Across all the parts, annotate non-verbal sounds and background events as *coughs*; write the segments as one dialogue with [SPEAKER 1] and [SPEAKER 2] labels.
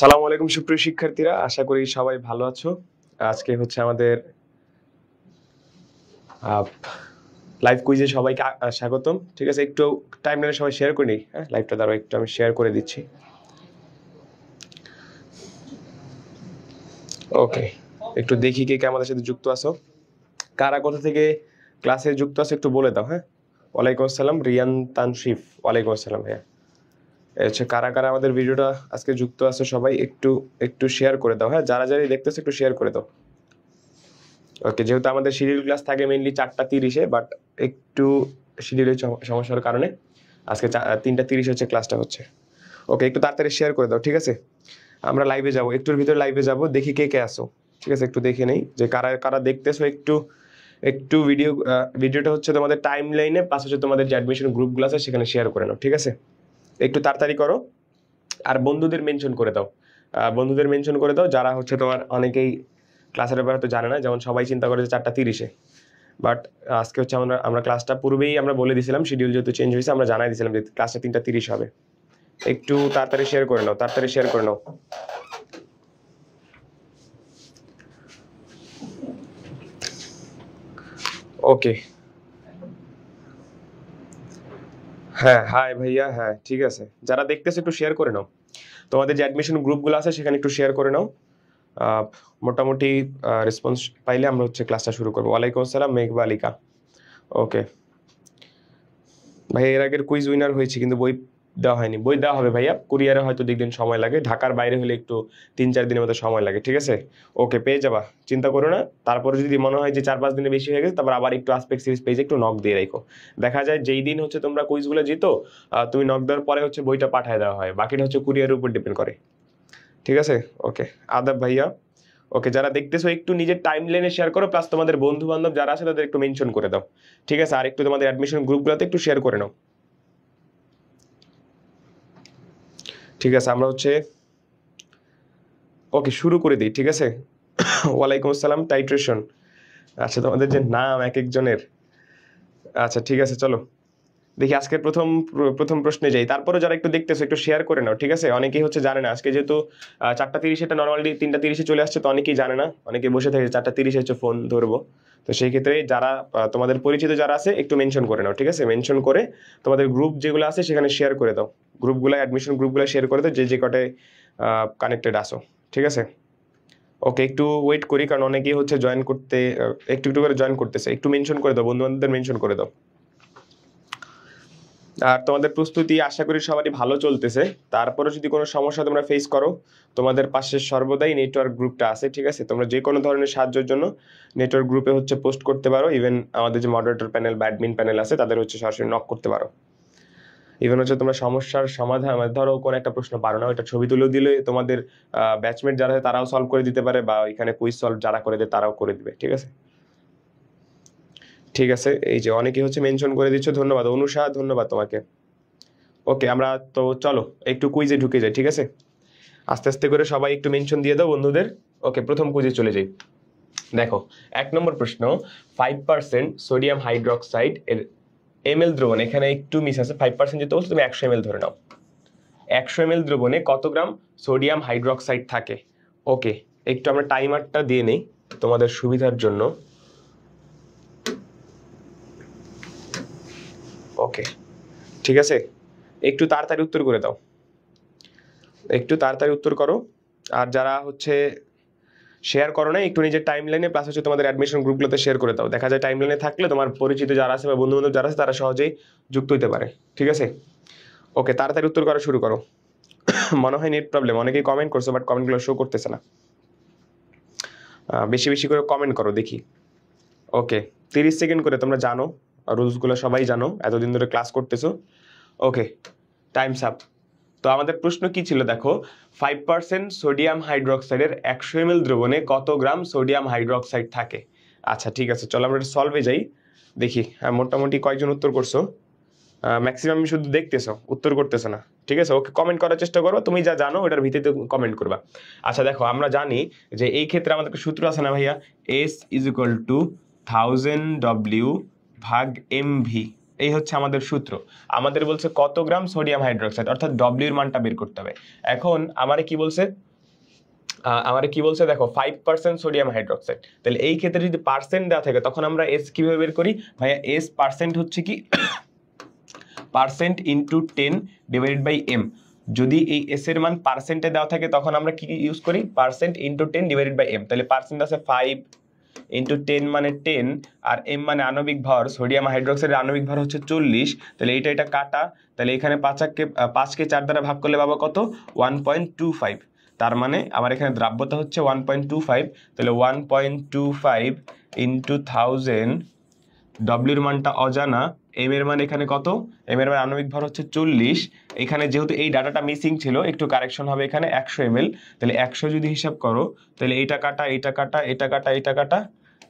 [SPEAKER 1] আসসালামু আলাইকুম সুপ্রিয় শিক্ষার্থীরা আশা করি সবাই ভালো আছো আজকে হচ্ছে আমাদের লাইভ কুইজে সবাইকে স্বাগতম ঠিক আছে একটু টাইম নিলে সবাই শেয়ার করে নিই হ্যাঁ লাইভটা দ্বারা একটু আমি শেয়ার করে দিচ্ছি ওকে একটু দেখি কে কে আমাদের সাথে যুক্ত আছো কারা কোথা থেকে ক্লাসে যুক্ত আছো একটু বলে দাও হ্যাঁ ওয়ালাইকুম আসসালাম রিয়ান তানশিফ ওয়ালাইকুম আসসালাম হ্যাঁ হচ্ছে কারা কারা আমাদের ভিডিওটা আজকে যুক্ত আছে সবাই একটু একটু শেয়ার করে দাও হ্যাঁ যারা যারাই দেখতেছে একটু শেয়ার করে দাও ওকে যেহেতু আমাদের শিডিউল ক্লাস থাকে মেনলি চারটা তিরিশে বাট একটু শিডিউলের সমস্যার কারণে আজকে তিনটা তিরিশে হচ্ছে ক্লাসটা হচ্ছে ওকে একটু তাড়াতাড়ি শেয়ার করে দাও ঠিক আছে আমরা লাইভে যাব একটুর ভিতরে লাইভে যাব দেখি কে কে আসো ঠিক আছে একটু দেখে নেই যে কারা কারা দেখতেছো একটু একটু ভিডিও ভিডিওটা হচ্ছে তোমাদের টাইম লাইনে প্লাস হচ্ছে তোমাদের যে অ্যাডমিশন গ্রুপগুলো আছে সেখানে শেয়ার করে নাও ঠিক আছে একটু তাড়াতাড়ি করো আর বন্ধুদের মেনশন করে দাও বন্ধুদের মেনশন করে দাও যারা হচ্ছে তোমার অনেকেই ক্লাসের ব্যাপারে তো জানে না যেমন সবাই চিন্তা করে যে চারটা তিরিশে বাট আজকে হচ্ছে আমরা আমরা ক্লাসটা পূর্বেই আমরা বলে দিয়েছিলাম শিডিউল যেহেতু চেঞ্জ হয়েছে আমরা জানাই দিয়েছিলাম যে ক্লাসটা তিনটা তিরিশ হবে একটু তাড়াতাড়ি শেয়ার করে নাও তাড়াতাড়ি শেয়ার করে নাও ওকে হ্যাঁ হাই ভাইয়া হ্যাঁ ঠিক আছে যারা দেখতেছে একটু শেয়ার করে নাও তোমাদের যে অ্যাডমিশন গ্রুপগুলো আছে সেখানে একটু শেয়ার করে নাও মোটামুটি রেসপন্স পাইলে আমরা হচ্ছে ক্লাসটা শুরু করবো ওয়ালাইকুম আসসালাম মেঘবালিকা ওকে ভাই এর আগের কুইজ উইনার হয়েছে কিন্তু বই দেওয়া হয়নি বই দেওয়া হবে ভাইয়া কুরিয়ারে হয়তো দিন সময় লাগে ঢাকার বাইরে হলে একটু তিন চার দিনের মতো সময় লাগে ঠিক আছে ওকে পেয়ে যাবা চিন্তা করো না তারপরে যদি মনে হয় যে চার পাঁচ দিনে বেশি হয়ে গেছে তারপর আবার একটু আসপেক্ট সিরিজ পেজে একটু নক দিয়ে রাখো দেখা যায় যেই দিন হচ্ছে তোমরা কুইজগুলো জিতো তুমি নক দেওয়ার পরে হচ্ছে বইটা পাঠায় দেওয়া হয় বাকিটা হচ্ছে কুরিয়ারের উপর ডিপেন্ড করে ঠিক আছে ওকে আদাব ভাইয়া ওকে যারা দেখতেছো একটু নিজের টাইম লাইনে শেয়ার করো প্লাস তোমাদের বন্ধু বান্ধব যারা আছে তাদের একটু মেনশন করে দাও ঠিক আছে আর একটু তোমাদের অ্যাডমিশন গ্রুপগুলোতে একটু শেয়ার করে নাও ঠিক আছে আমরা হচ্ছে ওকে শুরু করে দিই ঠিক আছে ওয়ালাইকুম আসসালাম টাইট্রেশন আচ্ছা তোমাদের যে নাম এক একজনের আচ্ছা ঠিক আছে চলো দেখি আজকের প্রথম প্রথম প্রশ্নে যাই তারপরে যারা একটু দেখতেছো একটু শেয়ার করে নাও ঠিক আছে অনেকেই হচ্ছে জানে না আজকে যেহেতু চারটা তিরিশে এটা নর্মালি তিনটা তিরিশে চলে আসছে তো অনেকেই জানে না অনেকে বসে থাকে চারটা তিরিশে হচ্ছে ফোন ধরবো তো সেই ক্ষেত্রে যারা তোমাদের পরিচিত যারা আছে একটু মেনশন করে নাও ঠিক আছে মেনশন করে তোমাদের গ্রুপ যেগুলো আছে সেখানে শেয়ার করে দাও গ্রুপগুলো অ্যাডমিশন গ্রুপগুলো শেয়ার করে দাও যে যে কটে কানেক্টেড আসো ঠিক আছে ওকে একটু ওয়েট করি কারণ অনেকেই হচ্ছে জয়েন করতে একটু একটু করে জয়েন করতেছে একটু মেনশন করে দাও বন্ধু বান্ধবদের মেনশন করে দাও আর তোমাদের প্রস্তুতি আশা করি সবারই ভালো চলতেছে তারপরে যদি কোনো সমস্যা তোমরা ফেস করো তোমাদের পাশে সর্বদাই নেটওয়ার্ক গ্রুপটা আছে ঠিক আছে তোমরা যে কোনো ধরনের সাহায্যের জন্য নেটওয়ার্ক গ্রুপে হচ্ছে পোস্ট করতে পারো ইভেন আমাদের যে মডারেটর প্যানেল বা অ্যাডমিন প্যানেল আছে তাদের হচ্ছে সরাসরি নক করতে পারো ইভেন হচ্ছে তোমরা সমস্যার সমাধান মানে ধরো কোনো একটা প্রশ্ন পারো না ওইটা ছবি তুলে দিলে তোমাদের ব্যাচমেট যারা তারাও সলভ করে দিতে পারে বা এখানে কুইজ সলভ যারা করে দেয় তারাও করে দিবে ঠিক আছে ঠিক আছে এই যে অনেকে হচ্ছে মেনশন করে দিচ্ছ ধন্যবাদ অনুষা ধন্যবাদ তোমাকে ওকে আমরা তো চলো একটু কুইজে ঢুকে যাই ঠিক আছে আস্তে আস্তে করে সবাই একটু মেনশন দিয়ে দাও বন্ধুদের ওকে প্রথম কুইজে চলে যাই দেখো এক নম্বর প্রশ্ন ফাইভ পার্সেন্ট সোডিয়াম হাইড্রক্সাইড এর এম এল দ্রবণ এখানে একটু মিস আছে ফাইভ পার্সেন্ট যেতে বলছো তুমি একশো এম ধরে নাও একশো এম দ্রবণে কত গ্রাম সোডিয়াম হাইড্রক্সাইড থাকে ওকে একটু আমরা টাইমারটা দিয়ে নেই তোমাদের সুবিধার জন্য ওকে ঠিক আছে একটু তাড়াতাড়ি উত্তর করে দাও একটু তাড়াতাড়ি উত্তর করো আর যারা হচ্ছে শেয়ার করো না একটু নিজের টাইম লাইনে প্লাস হচ্ছে তোমাদের অ্যাডমিশন গ্রুপগুলোতে শেয়ার করে দাও দেখা যায় টাইম লাইনে থাকলে তোমার পরিচিত যারা আছে বা বন্ধু বান্ধব যারা আছে তারা সহজেই যুক্ত হতে পারে ঠিক আছে ওকে তাড়াতাড়ি উত্তর করা শুরু করো *coughs* মনে হয় নেট প্রবলেম অনেকেই কমেন্ট করছো বাট কমেন্টগুলো শো করতেছে না বেশি বেশি করে কমেন্ট করো দেখি ওকে তিরিশ সেকেন্ড করে তোমরা জানো রুলসগুলো সবাই জানো এতদিন ধরে ক্লাস করতেছো ওকে টাইমস আপ তো আমাদের প্রশ্ন কি ছিল দেখো ফাইভ পার্সেন্ট সোডিয়াম হাইড্রোক্সাইডের একশো এম দ্রবণে কত গ্রাম সোডিয়াম হাইড্রোক্সাইড থাকে আচ্ছা ঠিক আছে চলো আমরা এটা সলভে যাই দেখি হ্যাঁ মোটামুটি কয়েকজন উত্তর করছো ম্যাক্সিমাম শুধু দেখতেছো উত্তর করতেছো না ঠিক আছে ওকে কমেন্ট করার চেষ্টা করবো তুমি যা জানো ওটার ভিত্তিতে কমেন্ট করবা আচ্ছা দেখো আমরা জানি যে এই ক্ষেত্রে আমাদের সূত্র আছে না ভাইয়া S is equal to thousand W ভাগ ভি এই হচ্ছে আমাদের সূত্র আমাদের বলছে কত গ্রাম সোডিয়াম হাইড্রোক্সাইড অর্থাৎ ডব্লিউর মানটা বের করতে হবে এখন আমারে কি বলছে আমার কি বলছে দেখো ফাইভ পার্সেন্ট সোডিয়াম হাইড্রোক্সাইড তাহলে এই ক্ষেত্রে যদি পার্সেন্ট দেওয়া থাকে তখন আমরা এস কীভাবে বের করি ভাইয়া এস পার্সেন্ট হচ্ছে কি percent into ten divided by M যদি এই এস এর মান পার্সেন্টে দেওয়া থাকে তখন আমরা কি ইউজ করি percent into ten divided by M তাহলে পার্সেন্ট আছে ফাইভ ইন্টু টেন মানে টেন আর এম মানে আণবিক ভর সোডিয়াম হাইড্রোক্সাইড আণবিক ভর হচ্ছে চল্লিশ তাহলে এইটা এটা কাটা তাহলে এখানে পাঁচাককে পাঁচকে চার দ্বারা ভাগ করলে পাবো কত ওয়ান পয়েন্ট টু ফাইভ তার মানে আমার এখানে দ্রাব্যতা হচ্ছে ওয়ান পয়েন্ট টু ফাইভ তাহলে one point two five into thousand ডব্লিউর মানটা অজানা এম এর মান এখানে কত এম এর মান আণবিক ভর হচ্ছে চল্লিশ এখানে যেহেতু এই ডাটাটা মিসিং ছিল একটু কারেকশন হবে এখানে একশো এম তাহলে একশো যদি হিসাব করো তাহলে এইটা কাটা এইটা কাটা এটা কাটা এটা কাটা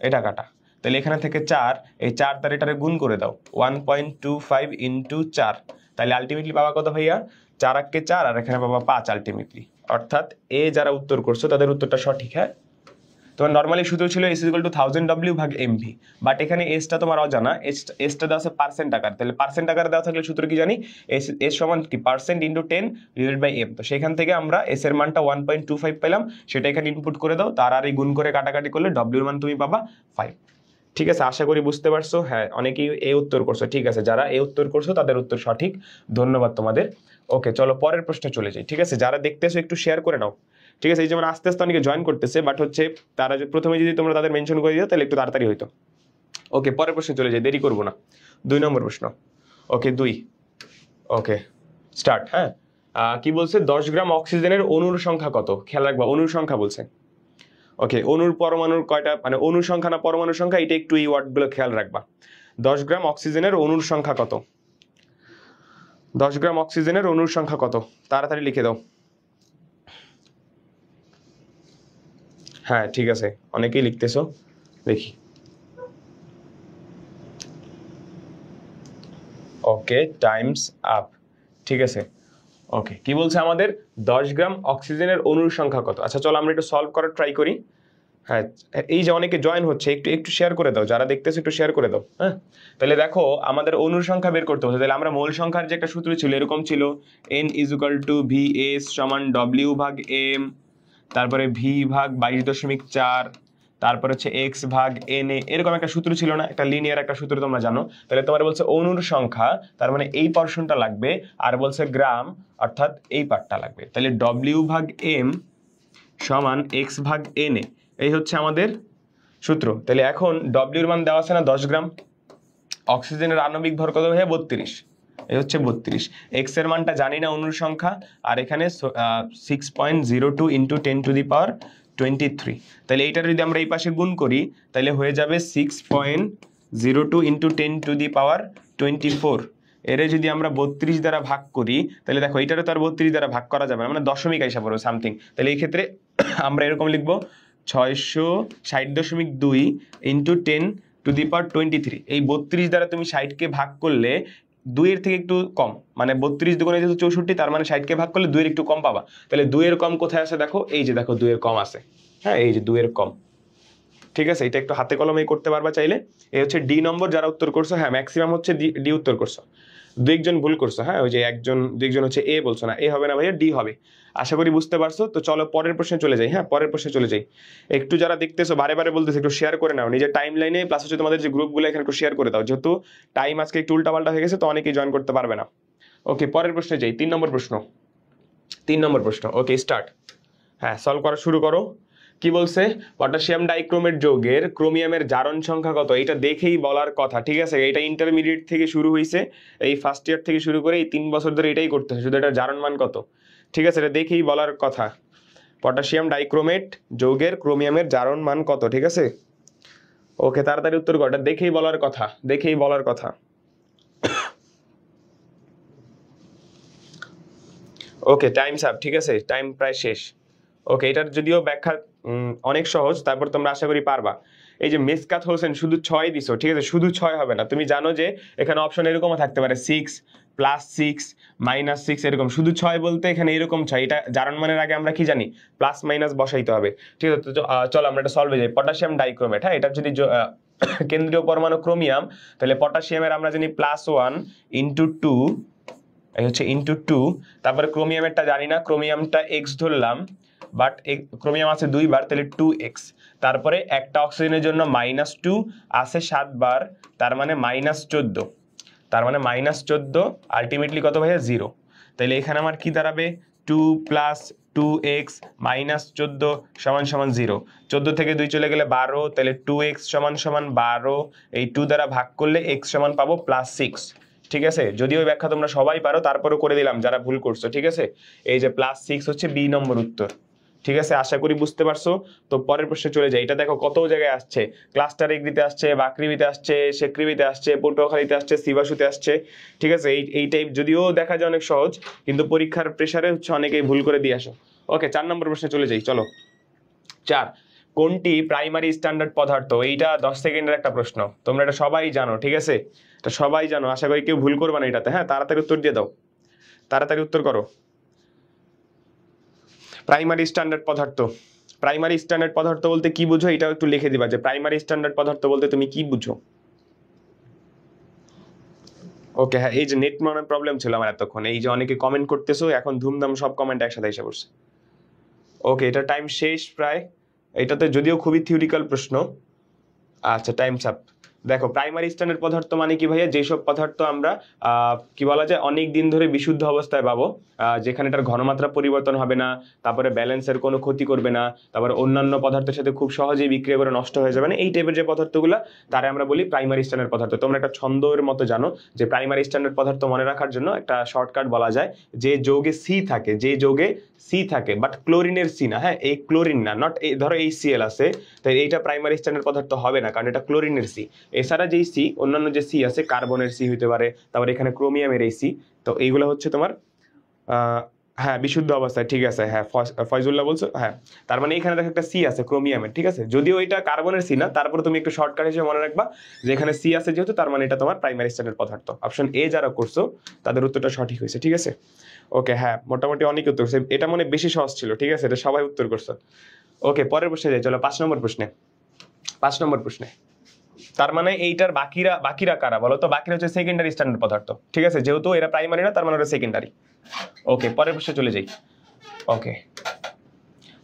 [SPEAKER 1] এটা কাটা তাহলে এখানে থেকে চার এই চার তার এটারে গুণ করে দাও one point two five into চার তাহলে আলটিমেটলি বাবা কত ভাইয়া চার আটকে চার আর এখানে বাবা পাঁচ আলটিমেটলি অর্থাৎ এ যারা উত্তর করছো তাদের উত্তরটা সঠিক হ্যাঁ তোমার নর্মালি শুধু ছিল S equal to thousand W ভাগ এমভি বাট এখানে এসটা তোমার অজানা এস এসটা দেওয়া আছে পার্সেন্ট আকার তাহলে পার্সেন্ট আকার দেওয়া থাকলে সূত্র কি জানি এস এস সমান কি percent into ten divide by M তো সেখান থেকে আমরা এস এর মানটা ওয়ান পয়েন্ট টু ফাইভ পেলাম সেটা এখানে ইনপুট করে দাও তার আর এই গুণ করে কাটাকাটি করলে ডব্লিউর মান তুমি পাবা ফাইভ ঠিক আছে আশা করি বুঝতে পারছো হ্যাঁ অনেকেই এ উত্তর করছো ঠিক আছে যারা এ উত্তর করছো তাদের উত্তর সঠিক ধন্যবাদ তোমাদের ওকে চলো পরের প্রশ্নে চলে যাই ঠিক আছে যারা দেখতেছো একটু শেয়ার করে নাও ঠিক আছে এই যেমন আস্তে আস্তে অনেকে জয়েন করতেছে বাট হচ্ছে তারা প্রথমে যদি তোমরা তাদের মেনশন করে দিও তাহলে একটু তাড়াতাড়ি হইতো ওকে পরের প্রশ্নে চলে যাই দেরি করবো না দুই নম্বর প্রশ্ন ওকে দুই ওকে স্টার্ট হ্যাঁ কি বলছে দশ গ্রাম অক্সিজেনের অনুর সংখ্যা কত খেয়াল রাখবা অনুর সংখ্যা বলছে ওকে অনুর পরমাণুর কয়টা মানে অনুর সংখ্যা না পরমাণুর সংখ্যা এটা একটু এই ওয়ার্ডগুলো খেয়াল রাখবা দশ গ্রাম অক্সিজেনের অনুর সংখ্যা কত দশ গ্রাম অক্সিজেনের অনুর সংখ্যা কত তাড়াতাড়ি লিখে দাও হ্যাঁ ঠিক আছে অনেকেই লিখতেছো দেখি ওকে টাইমস আপ ঠিক আছে ওকে কি বলছে আমাদের দশ গ্রাম অক্সিজেনের অনুর সংখ্যা কত আচ্ছা চলো আমরা একটু সলভ করার ট্রাই করি হ্যাঁ এই যে অনেকে জয়েন হচ্ছে একটু একটু শেয়ার করে দাও যারা দেখতেছে একটু শেয়ার করে দাও হ্যাঁ তাহলে দেখো আমাদের অনুর সংখ্যা বের করতে হচ্ছে তাহলে আমরা মোল সংখ্যার যে একটা সূত্র ছিল এরকম ছিল N equal to V S সমান ডব্লিউ ভাগ এম তারপরে ভি ভাগ বাইশ দশমিক চার তারপর হচ্ছে এক্স ভাগ এন এ এরকম একটা সূত্র ছিল না একটা লিনিয়ার একটা সূত্র তোমরা জানো তাহলে তোমার বলছে অনুর সংখ্যা তার মানে এই পর্শনটা লাগবে আর বলছে গ্রাম অর্থাৎ এই পার্টটা লাগবে তাহলে ডব্লিউ ভাগ এম সমান এক্স ভাগ এন এ এই হচ্ছে আমাদের সূত্র তাহলে এখন ডব্লিউর মান দেওয়া আছে না দশ গ্রাম অক্সিজেনের আণবিক ভর কত ভাইয়া হ্যাঁ, বত্রিশ এই হচ্ছে বত্রিশ এক্স এর মানটা জানি না অনুর সংখ্যা আর এখানে six point zero two into ten to the power twenty three তাহলে এইটার যদি আমরা এই পাশে গুণ করি তাহলে হয়ে যাবে six point zero two into ten to the power twenty four এর যদি আমরা বত্রিশ দ্বারা ভাগ করি তাহলে দেখো এটারও তো আর বত্রিশ দ্বারা ভাগ করা যাবে না মানে দশমিক হিসাব করবো সামথিং তাহলে এই ক্ষেত্রে *coughs* আমরা এরকম লিখবো ছয়শো ষাট দশমিক দুই into ten to the power twenty three এই বত্রিশ দ্বারা তুমি ষাটকে ভাগ করলে দুইয়ের থেকে একটু কম মানে বত্রিশ দুগুণে যেহেতু চৌষট্টি তার মানে ষাটকে ভাগ করলে দুইয়ের একটু কম পাবা তাহলে দুইয়ের কম কোথায় আছে দেখো এই যে দেখো দুইয়ের কম আছে হ্যাঁ এই যে দুইয়ের কম ঠিক আছে এটা একটু হাতে কলমে করতে পারবা চাইলে এই হচ্ছে ডি নম্বর যারা উত্তর করছো হ্যাঁ ম্যাক্সিমাম হচ্ছে ডি উত্তর করছো দুইজন ভুল করছো হ্যাঁ ওই যে একজন দুইজন হচ্ছে এ বলছো না এ হবে না ভাইয়া ডি হবে আশা করি বুঝতে পারছো তো চলো পরের প্রশ্নে চলে যাই হ্যাঁ পরের প্রশ্নে চলে যাই একটু যারা দেখতেছো বারে বারে বলতেছে একটু শেয়ার করে নাও নিজের টাইম লাইনে প্লাস হচ্ছে তোমাদের যে গ্রুপগুলো এখানে একটু শেয়ার করে দাও যেহেতু টাইম আজকে একটু উল্টাপাল্টা হয়ে গেছে তো অনেকেই জয়েন করতে পারবে না ওকে পরের প্রশ্নে যাই তিন নম্বর প্রশ্ন তিন নম্বর প্রশ্ন ওকে স্টার্ট হ্যাঁ সলভ করা শুরু করো কি বলছে পটাশিয়াম ডাইক্রোমেট যৌগের ক্রোমিয়ামের জারণ সংখ্যা কত এটা দেখেই বলার কথা ঠিক আছে এটা ইন্টারমিডিয়েট থেকে শুরু হয়েছে এই ফার্স্ট ইয়ার থেকে শুরু করে এই তিন বছর ধরে এটাই করতে হয় শুধু এটা জারণ মান কত ঠিক আছে এটা দেখেই বলার কথা পটাশিয়াম ডাইক্রোমেট যৌগের ক্রোমিয়ামের জারণ মান কত ঠিক আছে ওকে তাড়াতাড়ি উত্তর কটা দেখেই বলার কথা দেখেই বলার কথা *coughs* ওকে টাইম সাপ ঠিক আছে টাইম প্রায় শেষ ওকে এটার যদিও ব্যাখ্যা অনেক সহজ তারপর তোমরা আশা করি পারবা এই যে মেসকাত হোসেন শুধু ছয় দিছো ঠিক আছে শুধু ছয় হবে না তুমি জানো যে এখানে অপশন এরকমও থাকতে পারে six plus six minus six এরকম শুধু ছয় বলতে এখানে এরকম ছয় এটা জারণ মানের আগে আমরা কি জানি প্লাস মাইনাস বসাইতে হবে ঠিক আছে তো চলো আমরা এটা হয়ে যাই পটাশিয়াম ডাইক্রোমেট হ্যাঁ এটা যদি *coughs* কেন্দ্রীয় পরমাণু ক্রোমিয়াম তাহলে পটাশিয়ামের আমরা জানি প্লাস ওয়ান ইন্টু টু এই হচ্ছে ইন্টু টু তারপরে ক্রোমিয়ামেরটা জানি না ক্রোমিয়ামটা এক্স ধরলাম বাট ক্রোমিয়াম আছে দুইবার তাহলে টু এক্স তারপরে একটা অক্সিজেনের জন্য মাইনাস টু আসে সাতবার তার মানে মাইনাস চোদ্দো তার মানে মাইনাস চোদ্দ আলটিমেটলি কত ভাইয়া জিরো তাহলে এখানে আমার কি দাঁড়াবে two plus two X minus চোদ্দো সমান সমান জিরো চোদ্দো থেকে দুই চলে গেলে বারো তাহলে টু এক্স সমান সমান বারো এই টু দ্বারা ভাগ করলে এক্স সমান পাবো প্লাস সিক্স ঠিক আছে যদিও ব্যাখ্যা তোমরা সবাই পারো তারপরেও করে দিলাম যারা ভুল করছো ঠিক আছে এই যে প্লাস সিক্স হচ্ছে বি নম্বর উত্তর ঠিক আছে আশা করি বুঝতে পারছো তো পরের প্রশ্নে চলে যাই এটা দেখো কত জায়গায় আসছে ক্লাস্টার এগ্রিতে আসছে বাকরিবিতে আসছে শেকরিবিতে আসছে পটুয়াখালীতে আসছে সিবাসুতে আসছে ঠিক আছে এই এই টাইপ যদিও দেখা যায় অনেক সহজ কিন্তু পরীক্ষার প্রেশারে হচ্ছে অনেকেই ভুল করে দিয়ে আসো ওকে চার নম্বর প্রশ্নে চলে যাই চলো চার কোনটি প্রাইমারি স্ট্যান্ডার্ড পদার্থ এইটা দশ সেকেন্ডের একটা প্রশ্ন তোমরা এটা সবাই জানো ঠিক আছে এটা সবাই জানো আশা করি কেউ ভুল করবে না এটাতে হ্যাঁ তাড়াতাড়ি উত্তর দিয়ে দাও তাড়াতাড়ি উত্তর করো প্রাইমারি স্ট্যান্ডার্ড পদার্থ প্রাইমারি স্ট্যান্ডার্ড পদার্থ বলতে কি বুঝো এটাও একটু লিখে দিবা যে প্রাইমারি স্ট্যান্ডার্ড পদার্থ বলতে তুমি কি বুঝো ওকে হ্যাঁ এই যে নেট মানে প্রবলেম ছিল আমার এতক্ষণ এই যে অনেকে কমেন্ট করতেছো এখন ধুমধাম সব কমেন্ট একসাথে এসে পড়ছে ওকে এটা টাইম শেষ প্রায় এটাতে যদিও খুবই থিওরিক্যাল প্রশ্ন আচ্ছা টাইমস আপ দেখো প্রাইমারি স্ট্যান্ডার্ড পদার্থ মানে কি ভাইয়া যেসব পদার্থ আমরা কি বলা যায় অনেক দিন ধরে বিশুদ্ধ অবস্থায় পাবো যেখানে তার ঘনমাত্রা পরিবর্তন হবে না তারপরে ব্যালেন্সের কোনো ক্ষতি করবে না তারপরে অন্যান্য পদার্থের সাথে খুব সহজেই বিক্রিয়া করে নষ্ট হয়ে যাবে না এই টাইপের যে পদার্থগুলো তারা আমরা বলি প্রাইমারি স্ট্যান্ডার্ড পদার্থ তোমরা একটা ছন্দের মতো জানো যে প্রাইমারি স্ট্যান্ডার্ড পদার্থ মনে রাখার জন্য একটা শর্টকাট বলা যায় যে যৌগে সি থাকে যে যৌগে সি থাকে বাট ক্লোরিনের সি না হ্যাঁ এই ক্লোরিন না নট এই ধরো এই সিএল আছে তাই এইটা প্রাইমারি স্ট্যান্ডার্ড পদার্থ হবে না কারণ এটা ক্লোরিনের সি এছাড়া যেই সি অন্যান্য যে সি আছে কার্বনের সি হইতে পারে তারপর এখানে ক্রোমিয়ামের এই সি তো এইগুলো হচ্ছে তোমার হ্যাঁ বিশুদ্ধ অবস্থায় ঠিক আছে হ্যাঁ ফয়জুল্লাহ বলছো হ্যাঁ তার মানে এখানে দেখো একটা সি আছে ক্রোমিয়ামের ঠিক আছে যদিও এটা কার্বনের সি না তারপরে তুমি একটু শর্টকাট হিসেবে মনে রাখবা যে এখানে সি আছে যেহেতু তার মানে এটা তোমার প্রাইমারি স্ট্যান্ডার্ড পদার্থ অপশন এ যারা করছো তাদের উত্তরটা সঠিক হয়েছে ঠিক আছে ওকে হ্যাঁ মোটামুটি অনেক উত্তর করছে এটা মানে বেশি সহজ ছিল ঠিক আছে এটা সবাই উত্তর করছো ওকে পরের প্রশ্নে যাই চলো পাঁচ নম্বর প্রশ্নে পাঁচ নম্বর প্রশ্নে তার মানে এইটার বাকিরা বাকিরা কারা বলো তো বাকিরা হচ্ছে সেকেন্ডারি স্ট্যান্ডার্ড পদার্থ ঠিক আছে যেহেতু এরা প্রাইমারি না তার মানে ওরা সেকেন্ডারি ওকে পরের প্রশ্নে চলে যাই ওকে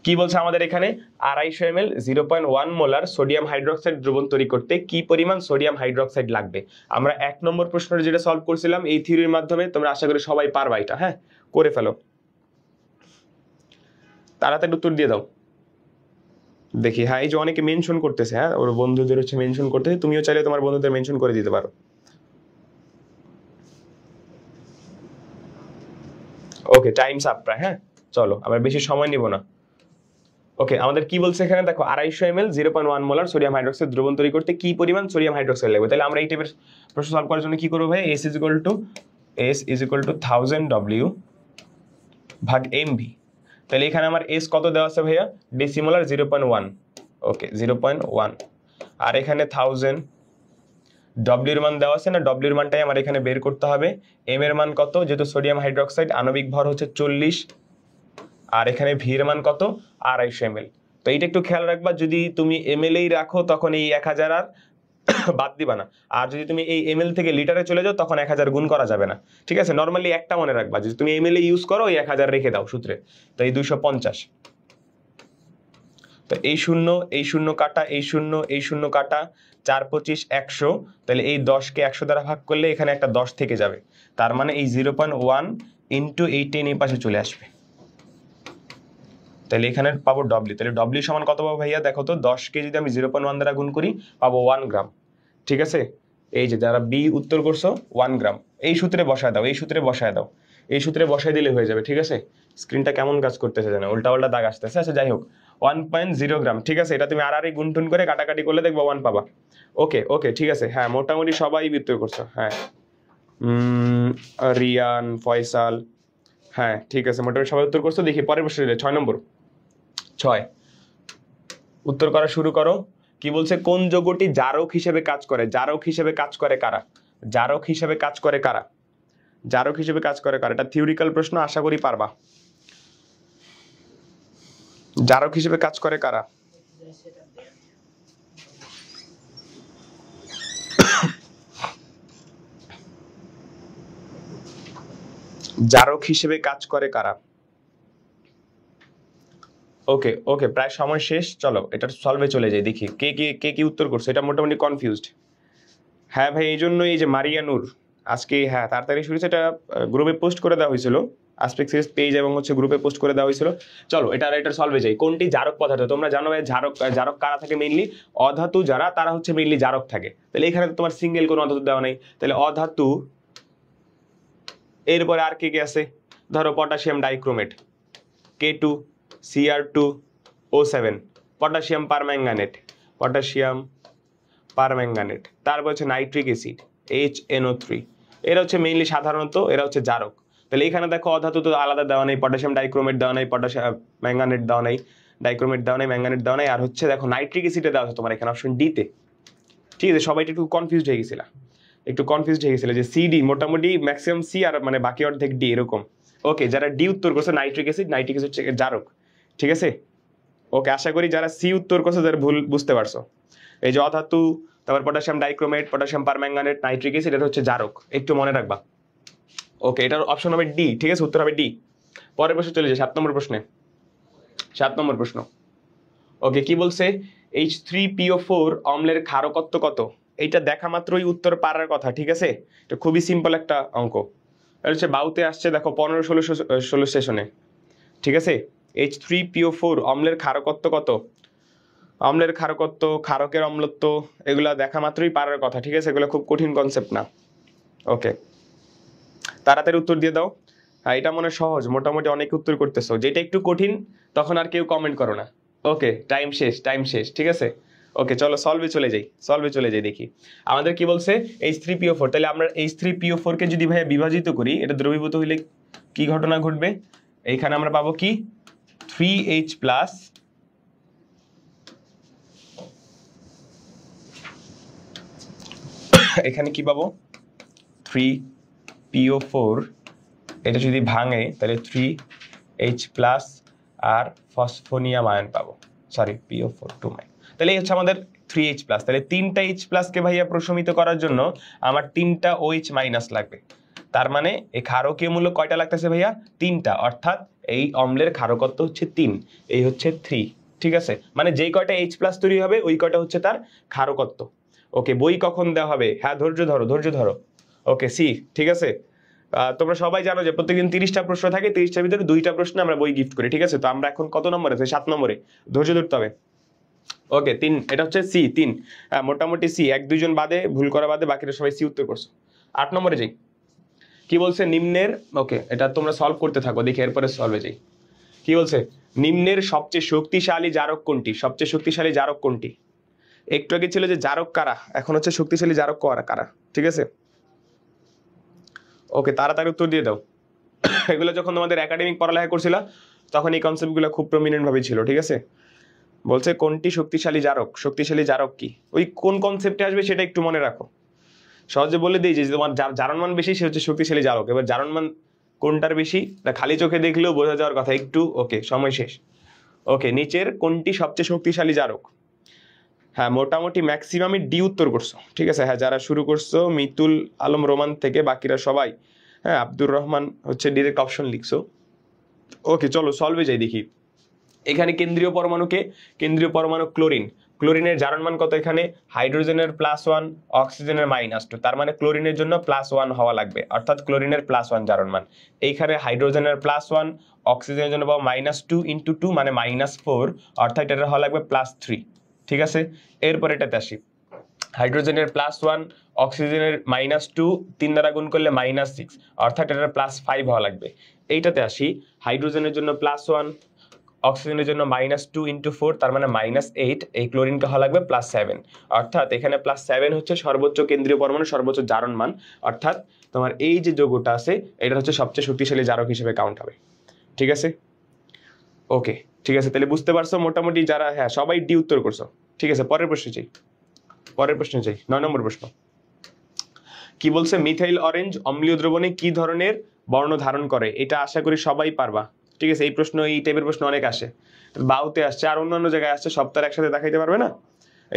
[SPEAKER 1] কি বলছে আমাদের এখানে আড়াইশো M L zero point one molar sodium hydroxide দ্রবণ তৈরি করতে কি পরিমাণ সোডিয়াম হাইড্রোক্সাইড লাগবে আমরা এক নম্বর প্রশ্নটা যেটা সলভ করছিলাম এই থিওরির মাধ্যমে তোমরা আশা করি সবাই পারবা এটা হ্যাঁ করে ফেলো তাড়াতাড়ি উত্তর দিয়ে দাও দেখি হ্যাঁ এই যে অনেকে মেনশন করতেছে হ্যাঁ ওর বন্ধুদের হচ্ছে মেনশন করতেছে তুমিও চাইলে তোমার বন্ধুদের মেনশন করে দিতে পারো ওকে টাইমস আপ প্রায় হ্যাঁ চলো আমরা বেশি সময় নিব না ওকে আমাদের কি বলছে এখানে দেখো আড়াইশো M L zero point one molar sodium hydroxide দ্রবণ তৈরি করতে কি পরিমাণ সোডিয়াম হাইড্রোক্সাইড লাগবে তাহলে আমরা এই টাইপের প্রশ্ন সলভ করার জন্য কি করবো ভাই S is equal to S is equal to thousand W ভাগ এম ভি তাহলে এখানে আমার এস কত দেওয়া আছে ভাইয়া decimolar zero point one okay zero point one আর এখানে থাউজেন্ড ডব্লিউর মান দেওয়া আছে না ডব্লিউর মানটাই আমার এখানে বের করতে হবে এম এর মান কত যেহেতু সোডিয়াম হাইড্রোক্সাইড আণবিক ভর হচ্ছে চল্লিশ আর এখানে ভি এর মান কত আড়াইশো এম তো এইটা একটু খেয়াল রাখবা যদি তুমি এম এলেই রাখো তখন এই এক হাজার আর *coughs* বাদ দিবা না আর যদি তুমি এই এম থেকে লিটারে চলে যাও তখন এক হাজার গুণ করা যাবে না ঠিক আছে নর্মালি একটা মনে রাখবা যদি তুমি এম এ ইউজ করো ওই এক হাজার রেখে দাও সূত্রে তো এই দুইশো পঞ্চাশ তো এই শূন্য এই শূন্য কাটা এই শূন্য এই শূন্য কাটা চার পঁচিশ একশো তাহলে এই দশকে একশো দ্বারা ভাগ করলে এখানে একটা দশ থেকে যাবে তার মানে এই জিরো পয়েন্ট ওয়ান ইন্টু এই এই পাশে চলে আসবে তাহলে এখানে পাবো ডব্লি তাহলে ডব্লি সমান কত পাবো ভাইয়া দেখো তো দশ যদি আমি জিরো পয়েন্ট ওয়ান দ্বারা গুণ করি পাবো ওয়ান গ্রাম ঠিক আছে এই যে যারা বি উত্তর করছো ওয়ান গ্রাম এই সূত্রে বসায় দাও এই সূত্রে বসায় দাও এই সূত্রে বসাই দিলে হয়ে যাবে ঠিক আছে স্ক্রিনটা কেমন কাজ করতেছে জানো উল্টা উল্টা দাগ আসতেছে আচ্ছা যাই হোক ওয়ান পয়েন্ট জিরো গ্রাম ঠিক আছে এটা তুমি আর গুন গুনটুন করে কাটাকাটি করলে দেখবো ওয়ান পাবা ওকে ওকে ঠিক আছে হ্যাঁ মোটামুটি সবাই উত্তর করছো হ্যাঁ রিয়ান ফয়সাল হ্যাঁ ঠিক আছে মোটামুটি সবাই উত্তর করছো দেখি পরের প্রশ্ন ছয় নম্বর ছয় উত্তর করা শুরু করো কি বলছে কোন যোগ্যটি জারক হিসেবে কাজ করে জারক হিসেবে কাজ করে কারা জারক হিসেবে কাজ করে কারা জারক হিসেবে কাজ করে কারা এটা থিওরিক্যাল প্রশ্ন আশা করি পারবা জারক হিসেবে কাজ করে কারা জারক হিসেবে কাজ করে কারা ওকে ওকে প্রায় সময় শেষ চলো এটার সলভে চলে যাই দেখি কে কে কে কি উত্তর করছে এটা মোটামুটি কনফিউজড হ্যাঁ ভাই এই জন্য এই যে মারিয়ানুর আজকে হ্যাঁ তাড়াতাড়ি শুরু সেটা গ্রুপে পোস্ট করে দেওয়া হয়েছিল আসপেক্ট সিরিজ পেজ এবং হচ্ছে গ্রুপে পোস্ট করে দেওয়া হয়েছিল চলো এটা এটা সলভে যাই কোনটি জারক পদার্থ তোমরা জানো ভাই জারক জারক কারা থাকে মেইনলি অধাতু যারা তারা হচ্ছে মেইনলি জারক থাকে তাহলে এখানে তোমার সিঙ্গেল কোনো অধাতু দেওয়া নাই তাহলে অধাতু এরপরে আর কে কে আছে ধরো potassium dichromate K two CR2O7 two O seven potassium permanganate potassium permanganate তারপর হচ্ছে নাইট্রিক অ্যাসিড এইচ থ্রি এরা হচ্ছে মেইনলি সাধারণত এরা হচ্ছে জারক তাহলে এখানে দেখো অধাতু তো আলাদা দেওয়া নেই পটাশিয়াম ডাইক্রোমেট দেওয়া নেই পটাশিয়াম ম্যাঙ্গানেট দেওয়া নেই ডাইক্রোমেট দেওয়া নেই ম্যাঙ্গানেট দেওয়া নেই আর হচ্ছে দেখো নাইট্রিক অ্যাসিডে দেওয়া আছে তোমার এখানে অপশন ডিতে ঠিক আছে সবাই একটু কনফিউজড হয়ে গেছিলা একটু কনফিউজড হয়ে গিয়েছিল যে সিডি মোটামুটি ম্যাক্সিমাম সি আর মানে বাকি অর্ধেক ডি এরকম ওকে যারা ডি উত্তর করছে নাইট্রিক অ্যাসিড নাইট্রিক অ্যাসিড জারক ঠিক আছে ওকে আশা করি যারা সি উত্তর করছে তাদের ভুল বুঝতে পারছো এই যে অধাতু তারপর potassium dichromate potassium permanganate nitric acid এটা হচ্ছে জারক একটু মনে রাখবা ওকে এটার অপশন হবে ডি ঠিক আছে উত্তর হবে ডি পরের প্রশ্ন চলে যায় সাত নম্বর প্রশ্নে সাত নম্বর প্রশ্ন ওকে কি বলছে এইচ থ্রি পিও ফোর অম্লের ক্ষারকত্ব কত এইটা দেখা মাত্রই উত্তর পারার কথা ঠিক আছে এটা খুবই সিম্পল একটা অঙ্ক এটা হচ্ছে বাউতে আসছে দেখো পনেরো ষোলো ষোলো সেশনে ঠিক আছে এইচ থ্রি পিও ফোর অম্লের ক্ষারকত্ব কত অম্লের ক্ষারকত্ব ক্ষারকের অম্লত্ব এগুলো দেখা মাত্রই পারার কথা ঠিক আছে এগুলো খুব কঠিন কনসেপ্ট না ওকে তাড়াতাড়ি উত্তর দিয়ে দাও হ্যাঁ এটা মনে সহজ মোটামুটি অনেক উত্তর করতেছো যেটা একটু কঠিন তখন আর কেউ কমেন্ট করো না ওকে টাইম শেষ টাইম শেষ ঠিক আছে ওকে চলো সলভে চলে যাই সলভে চলে যাই দেখি আমাদের কি বলছে এইচ থ্রি পিও ফোর তাহলে আমরা এইচ থ্রি পিও ফোরকে যদি ভাইয়া বিভাজিত করি এটা দ্রবীভূত হইলে কি ঘটনা ঘটবে এইখানে আমরা পাবো কি 3H plus *coughs* এখানে কি পাবো থ্রি পিও ফোর এটা যদি ভাঙে তাহলে থ্রি এইচ প্লাস আর ফসফোনিয়াম আয়ন পাবো sorry P O four two minus তাহলে এই হচ্ছে আমাদের থ্রি এইচ প্লাস তাহলে তিনটা এইচ প্লাসকে ভাইয়া প্রশমিত করার জন্য আমার তিনটা ও এইচ মাইনাস লাগবে তার মানে এই ক্ষারকীয় মূল্য কয়টা লাগতেছে ভাইয়া তিনটা অর্থাৎ এই অম্লের ক্ষারকত্ব হচ্ছে তিন এই হচ্ছে থ্রি ঠিক আছে মানে যেই কয়টা এইচ প্লাস তৈরি হবে ওই কয়টা হচ্ছে তার ক্ষারকত্ব ওকে বই কখন দেওয়া হবে হ্যাঁ ধৈর্য ধরো ধৈর্য ধরো ওকে সি ঠিক আছে তোমরা সবাই জানো যে প্রত্যেকদিন তিরিশটা প্রশ্ন থাকে তিরিশটার ভিতরে দুইটা প্রশ্ন আমরা বই গিফট করি ঠিক আছে তো আমরা এখন কত নম্বরে আছে সাত নম্বরে ধৈর্য ধরতে হবে ওকে তিন এটা হচ্ছে সি তিন হ্যাঁ, মোটামুটি সি এক দুইজন বাদে ভুল করা বাদে বাকিরা সবাই সি উত্তর করছো আট নম্বরে যাই কি বলছে নিম্নের ওকে এটা তোমরা সলভ করতে থাকো দেখি এরপরে সলভে যাই কি বলছে নিম্নের সবচেয়ে শক্তিশালী জারক কোনটি সবচেয়ে শক্তিশালী জারক কোনটি একটু আগে ছিল যে জারক কারা এখন হচ্ছে শক্তিশালী জারক কারা ঠিক আছে ওকে তাড়াতাড়ি উত্তর দিয়ে দাও *coughs* এগুলো যখন তোমাদের একাডেমিক পড়ালেখা করছিল তখন এই কনসেপ্টগুলো খুব প্রমিনেন্টভাবে ছিল ঠিক আছে বলছে কোনটি শক্তিশালী জারক শক্তিশালী জারক কি ওই কোন কনসেপ্টে আসবে সেটা একটু মনে রাখো সহজে বলে দিই যে তোমার জারণমান বেশি সে হচ্ছে শক্তিশালী জারক এবার জারণমান কোনটার বেশি তা খালি চোখে দেখলেও বোঝা যাওয়ার কথা একটু ওকে সময় শেষ ওকে নিচের কোনটি সবচেয়ে শক্তিশালী জারক হ্যাঁ মোটামুটি ম্যাক্সিমামই ডি উত্তর করছো ঠিক আছে হ্যাঁ যারা শুরু করছো মিতুল আলম রোমান থেকে বাকিরা সবাই হ্যাঁ আব্দুর রহমান হচ্ছে ডিরেক্ট অপশন লিখছো ওকে চলো সলভে যাই দেখি এখানে কেন্দ্রীয় পরমাণুকে কেন্দ্রীয় পরমাণু ক্লোরিন ক্লোরিনের জারণ মান কত এখানে হাইড্রোজেনের প্লাস ওয়ান অক্সিজেনের মাইনাস টু তার মানে ক্লোরিনের জন্য প্লাস ওয়ান হওয়া লাগবে অর্থাৎ ক্লোরিনের প্লাস ওয়ান জারণ মান এইখানে হাইড্রোজেনের প্লাস ওয়ান অক্সিজেনের জন্য পাবো মাইনাস টু ইন্টু টু মানে মাইনাস ফোর অর্থাৎ এটা হওয়া লাগবে প্লাস থ্রি ঠিক আছে এরপর এটাতে আসি হাইড্রোজেনের প্লাস ওয়ান অক্সিজেনের মাইনাস টু তিন দ্বারা গুণ করলে মাইনাস সিক্স অর্থাৎ এটার প্লাস ফাইভ হওয়া লাগবে এইটাতে আসি হাইড্রোজেনের জন্য প্লাস ওয়ান অক্সিজেনের জন্য মাইনাস টু ইন্টু ফোর তার মানে মাইনাস এইট এই ক্লোরিন হওয়া লাগবে প্লাস সেভেন অর্থাৎ এখানে প্লাস সেভেন হচ্ছে সর্বোচ্চ কেন্দ্রীয় পরমাণু সর্বোচ্চ জারণ মান অর্থাৎ তোমার এই যে যৌগটা আছে এটা হচ্ছে সবচেয়ে শক্তিশালী জারক হিসেবে কাউন্ট হবে ঠিক আছে ওকে ঠিক আছে তাহলে বুঝতে পারছো মোটামুটি যারা হ্যাঁ সবাই ডি উত্তর করছো ঠিক আছে পরের প্রশ্ন চাই পরের প্রশ্ন চাই নয় নম্বর প্রশ্ন কি বলছে মিথাইল অরেঞ্জ অম্লীয় দ্রবণে কি ধরনের বর্ণ ধারণ করে এটা আশা করি সবাই পারবা ঠিক আছে এই প্রশ্ন এই টাইপের প্রশ্ন অনেক আসে বাউতে আসছে আর অন্যান্য জায়গায় আসছে সপ্তাহ একসাথে দেখাইতে পারবে না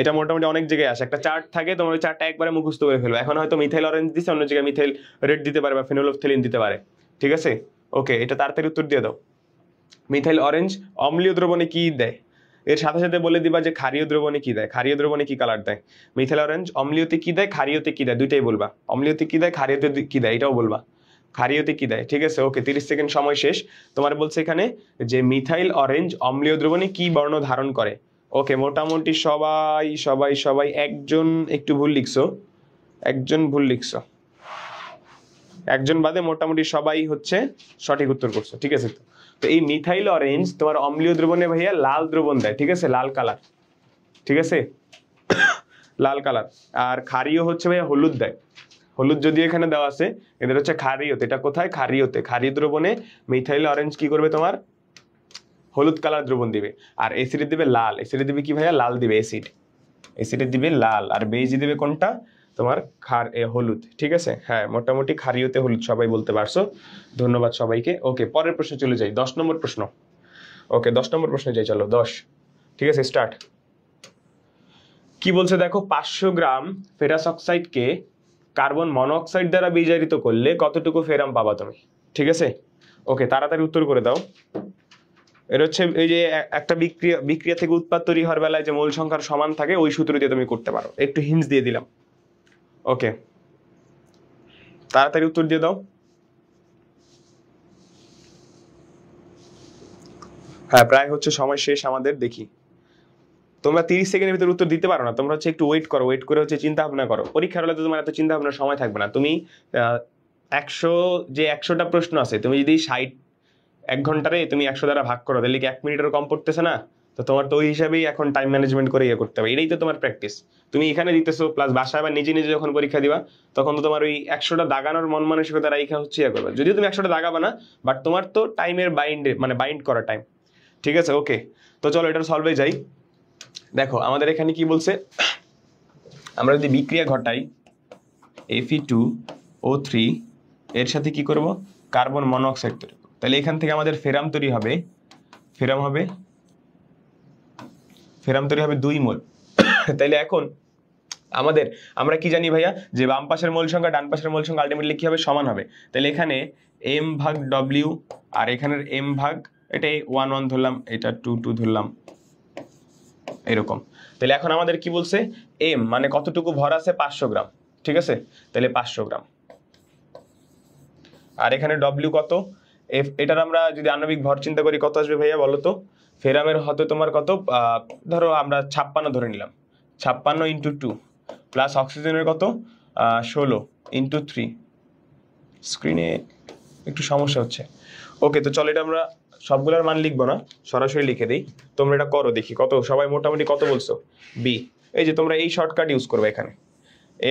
[SPEAKER 1] এটা মোটামুটি অনেক জায়গায় আসে একটা চার্ট থাকে তোমার ওই চার্টটা একবারে মুখস্থ করে ফেলবে এখন হয়তো মিথাইল অরেঞ্জ দিচ্ছে অন্য জায়গায় মিথাইল রেড দিতে পারে বা ফিনোলোফথেলিন দিতে পারে ঠিক আছে ওকে এটা তাড়াতাড়ি উত্তর দিয়ে দাও মিথাইল অরেঞ্জ অম্লীয় দ্রবণে কি দেয় এর সাথে সাথে বলে দিবা যে ক্ষারীয় দ্রবণে কি দেয় ক্ষারীয় দ্রবণে কি কালার দেয় মিথাইল অরেঞ্জ অম্লীয়তে কি দেয় ক্ষারীয়তে কি দেয় দুইটাই বলবা অম্লীয়তে কি দেয় খারীয়তে কি দেয় এটাও বলবা ক্ষারীয়তে কি দেয় ঠিক আছে ওকে তিরিশ সেকেন্ড সময় শেষ তোমার বলছে এখানে যে মিথাইল অরেঞ্জ অম্লীয় দ্রবণে কি বর্ণ ধারণ করে ওকে মোটামুটি সবাই সবাই সবাই একজন একটু ভুল লিখছো একজন ভুল লিখছো একজন বাদে মোটামুটি সবাই হচ্ছে সঠিক উত্তর করছো ঠিক আছে তো তো এই মিথাইল অরেঞ্জ তোমার অম্লীয় দ্রবণে ভাইয়া লাল দ্রবণ দেয় ঠিক আছে লাল কালার ঠিক আছে *coughs* লাল কালার আর ক্ষারীয় হচ্ছে ভাইয়া হলুদ দেয় হলুদ যদি এখানে দেওয়া আছে এদের হচ্ছে খারিওতে এটা কোথায় খারিওতে খারি দ্রবণে মিথাইল অরেঞ্জ কি করবে তোমার হলুদ কালার দ্রবণ দিবে আর এসিডে দিবে লাল এসিডে দিবে কি ভাইয়া লাল দিবে এসিড এসিডে দিবে লাল আর বেজি দিবে কোনটা তোমার খার এ হলুদ ঠিক আছে হ্যাঁ মোটামুটি খারিওতে হলুদ সবাই বলতে পারছো ধন্যবাদ সবাইকে ওকে পরের প্রশ্ন চলে যাই দশ নম্বর প্রশ্ন ওকে দশ নম্বর প্রশ্নে যাই চলো দশ ঠিক আছে স্টার্ট কি বলছে দেখো পাঁচশো গ্রাম ফেরাস অক্সাইডকে কার্বন মনোক্সাইড দ্বারা বিজারিত করলে কতটুকু ফেরাম পাবা তুমি ঠিক আছে ওকে তাড়াতাড়ি উত্তর করে দাও এটা হচ্ছে এই যে একটা বিক্রিয়া বিক্রিয়া থেকে উৎপাদ তৈরি হওয়ার বেলায় যে মূল সংখ্যার সমান থাকে ওই সূত্র দিয়ে তুমি করতে পারো একটু হিন্স দিয়ে দিলাম ওকে তাড়াতাড়ি উত্তর দিয়ে দাও হ্যাঁ প্রায় হচ্ছে সময় শেষ আমাদের দেখি তোমরা তিরিশ সেকেন্ডের ভিতরে উত্তর দিতে পারো না তোমরা হচ্ছে একটু ওয়েট করো ওয়েট করে হচ্ছে চিন্তা ভাবনা করো পরীক্ষার তো তোমার এত চিন্তা ভাবনার সময় থাকবে না তুমি একশো যে একশোটা প্রশ্ন আছে তুমি যদি ষাট এক ঘন্টারে তুমি একশো দ্বারা ভাগ করো তাহলে কি এক মিনিটেরও কম পড়তেছে না তো তোমার তো ওই হিসাবেই এখন টাইম ম্যানেজমেন্ট করে ইয়ে করতে হবে এটাই তো তোমার প্র্যাকটিস তুমি এখানে দিতেছো প্লাস বাসায় বা নিজে নিজে যখন পরীক্ষা দিবা তখন তো তোমার ওই একশোটা দাগানোর মন মানসিকতা রাইখা হচ্ছে ইয়ে করবে যদিও তুমি একশোটা দাগাবে না বাট তোমার তো টাইমের বাইন্ডে মানে বাইন্ড করা টাইম ঠিক আছে ওকে তো চলো এটার সলভে যাই দেখো আমাদের এখানে কি বলছে আমরা যদি বিক্রিয়া ঘটাই এফি টু ও থ্রি এর সাথে কি করব কার্বন মনোঅক্সাইড তৈরি তাহলে এখান থেকে আমাদের ফেরাম তৈরি হবে ফেরাম হবে ফেরাম তৈরি হবে দুই মোল তাইলে এখন আমাদের আমরা কি জানি ভাইয়া যে বাম পাশের মূল সংখ্যা ডান পাশের মূল সংখ্যা আলটিমেটলি কী হবে সমান হবে তাহলে এখানে এম ভাগ ডব্লিউ আর এখানের এম ভাগ এটা ওয়ান ওয়ান ধরলাম এটা টু টু ধরলাম এরকম তাহলে এখন আমাদের কি বলছে এম মানে কতটুকু ভর আছে পাঁচশো গ্রাম ঠিক আছে তাহলে পাঁচশো গ্রাম আর এখানে ডব্লিউ কত এফ এটার আমরা যদি আণবিক ভর চিন্তা করি কত আসবে ভাইয়া বলো তো ফেরামের হতে তোমার কত ধরো আমরা ছাপ্পান্ন ধরে নিলাম ছাপ্পান্ন ইন্টু টু প্লাস অক্সিজেনের কত ষোলো ইন্টু থ্রি স্ক্রিনে একটু সমস্যা হচ্ছে ওকে তো চলো এটা আমরা সবগুলোর মান লিখবো না সরাসরি লিখে দিই তোমরা এটা করো দেখি কত সবাই মোটামুটি কত বলছো বি এই যে তোমরা এই শর্টকাট ইউজ করবে এখানে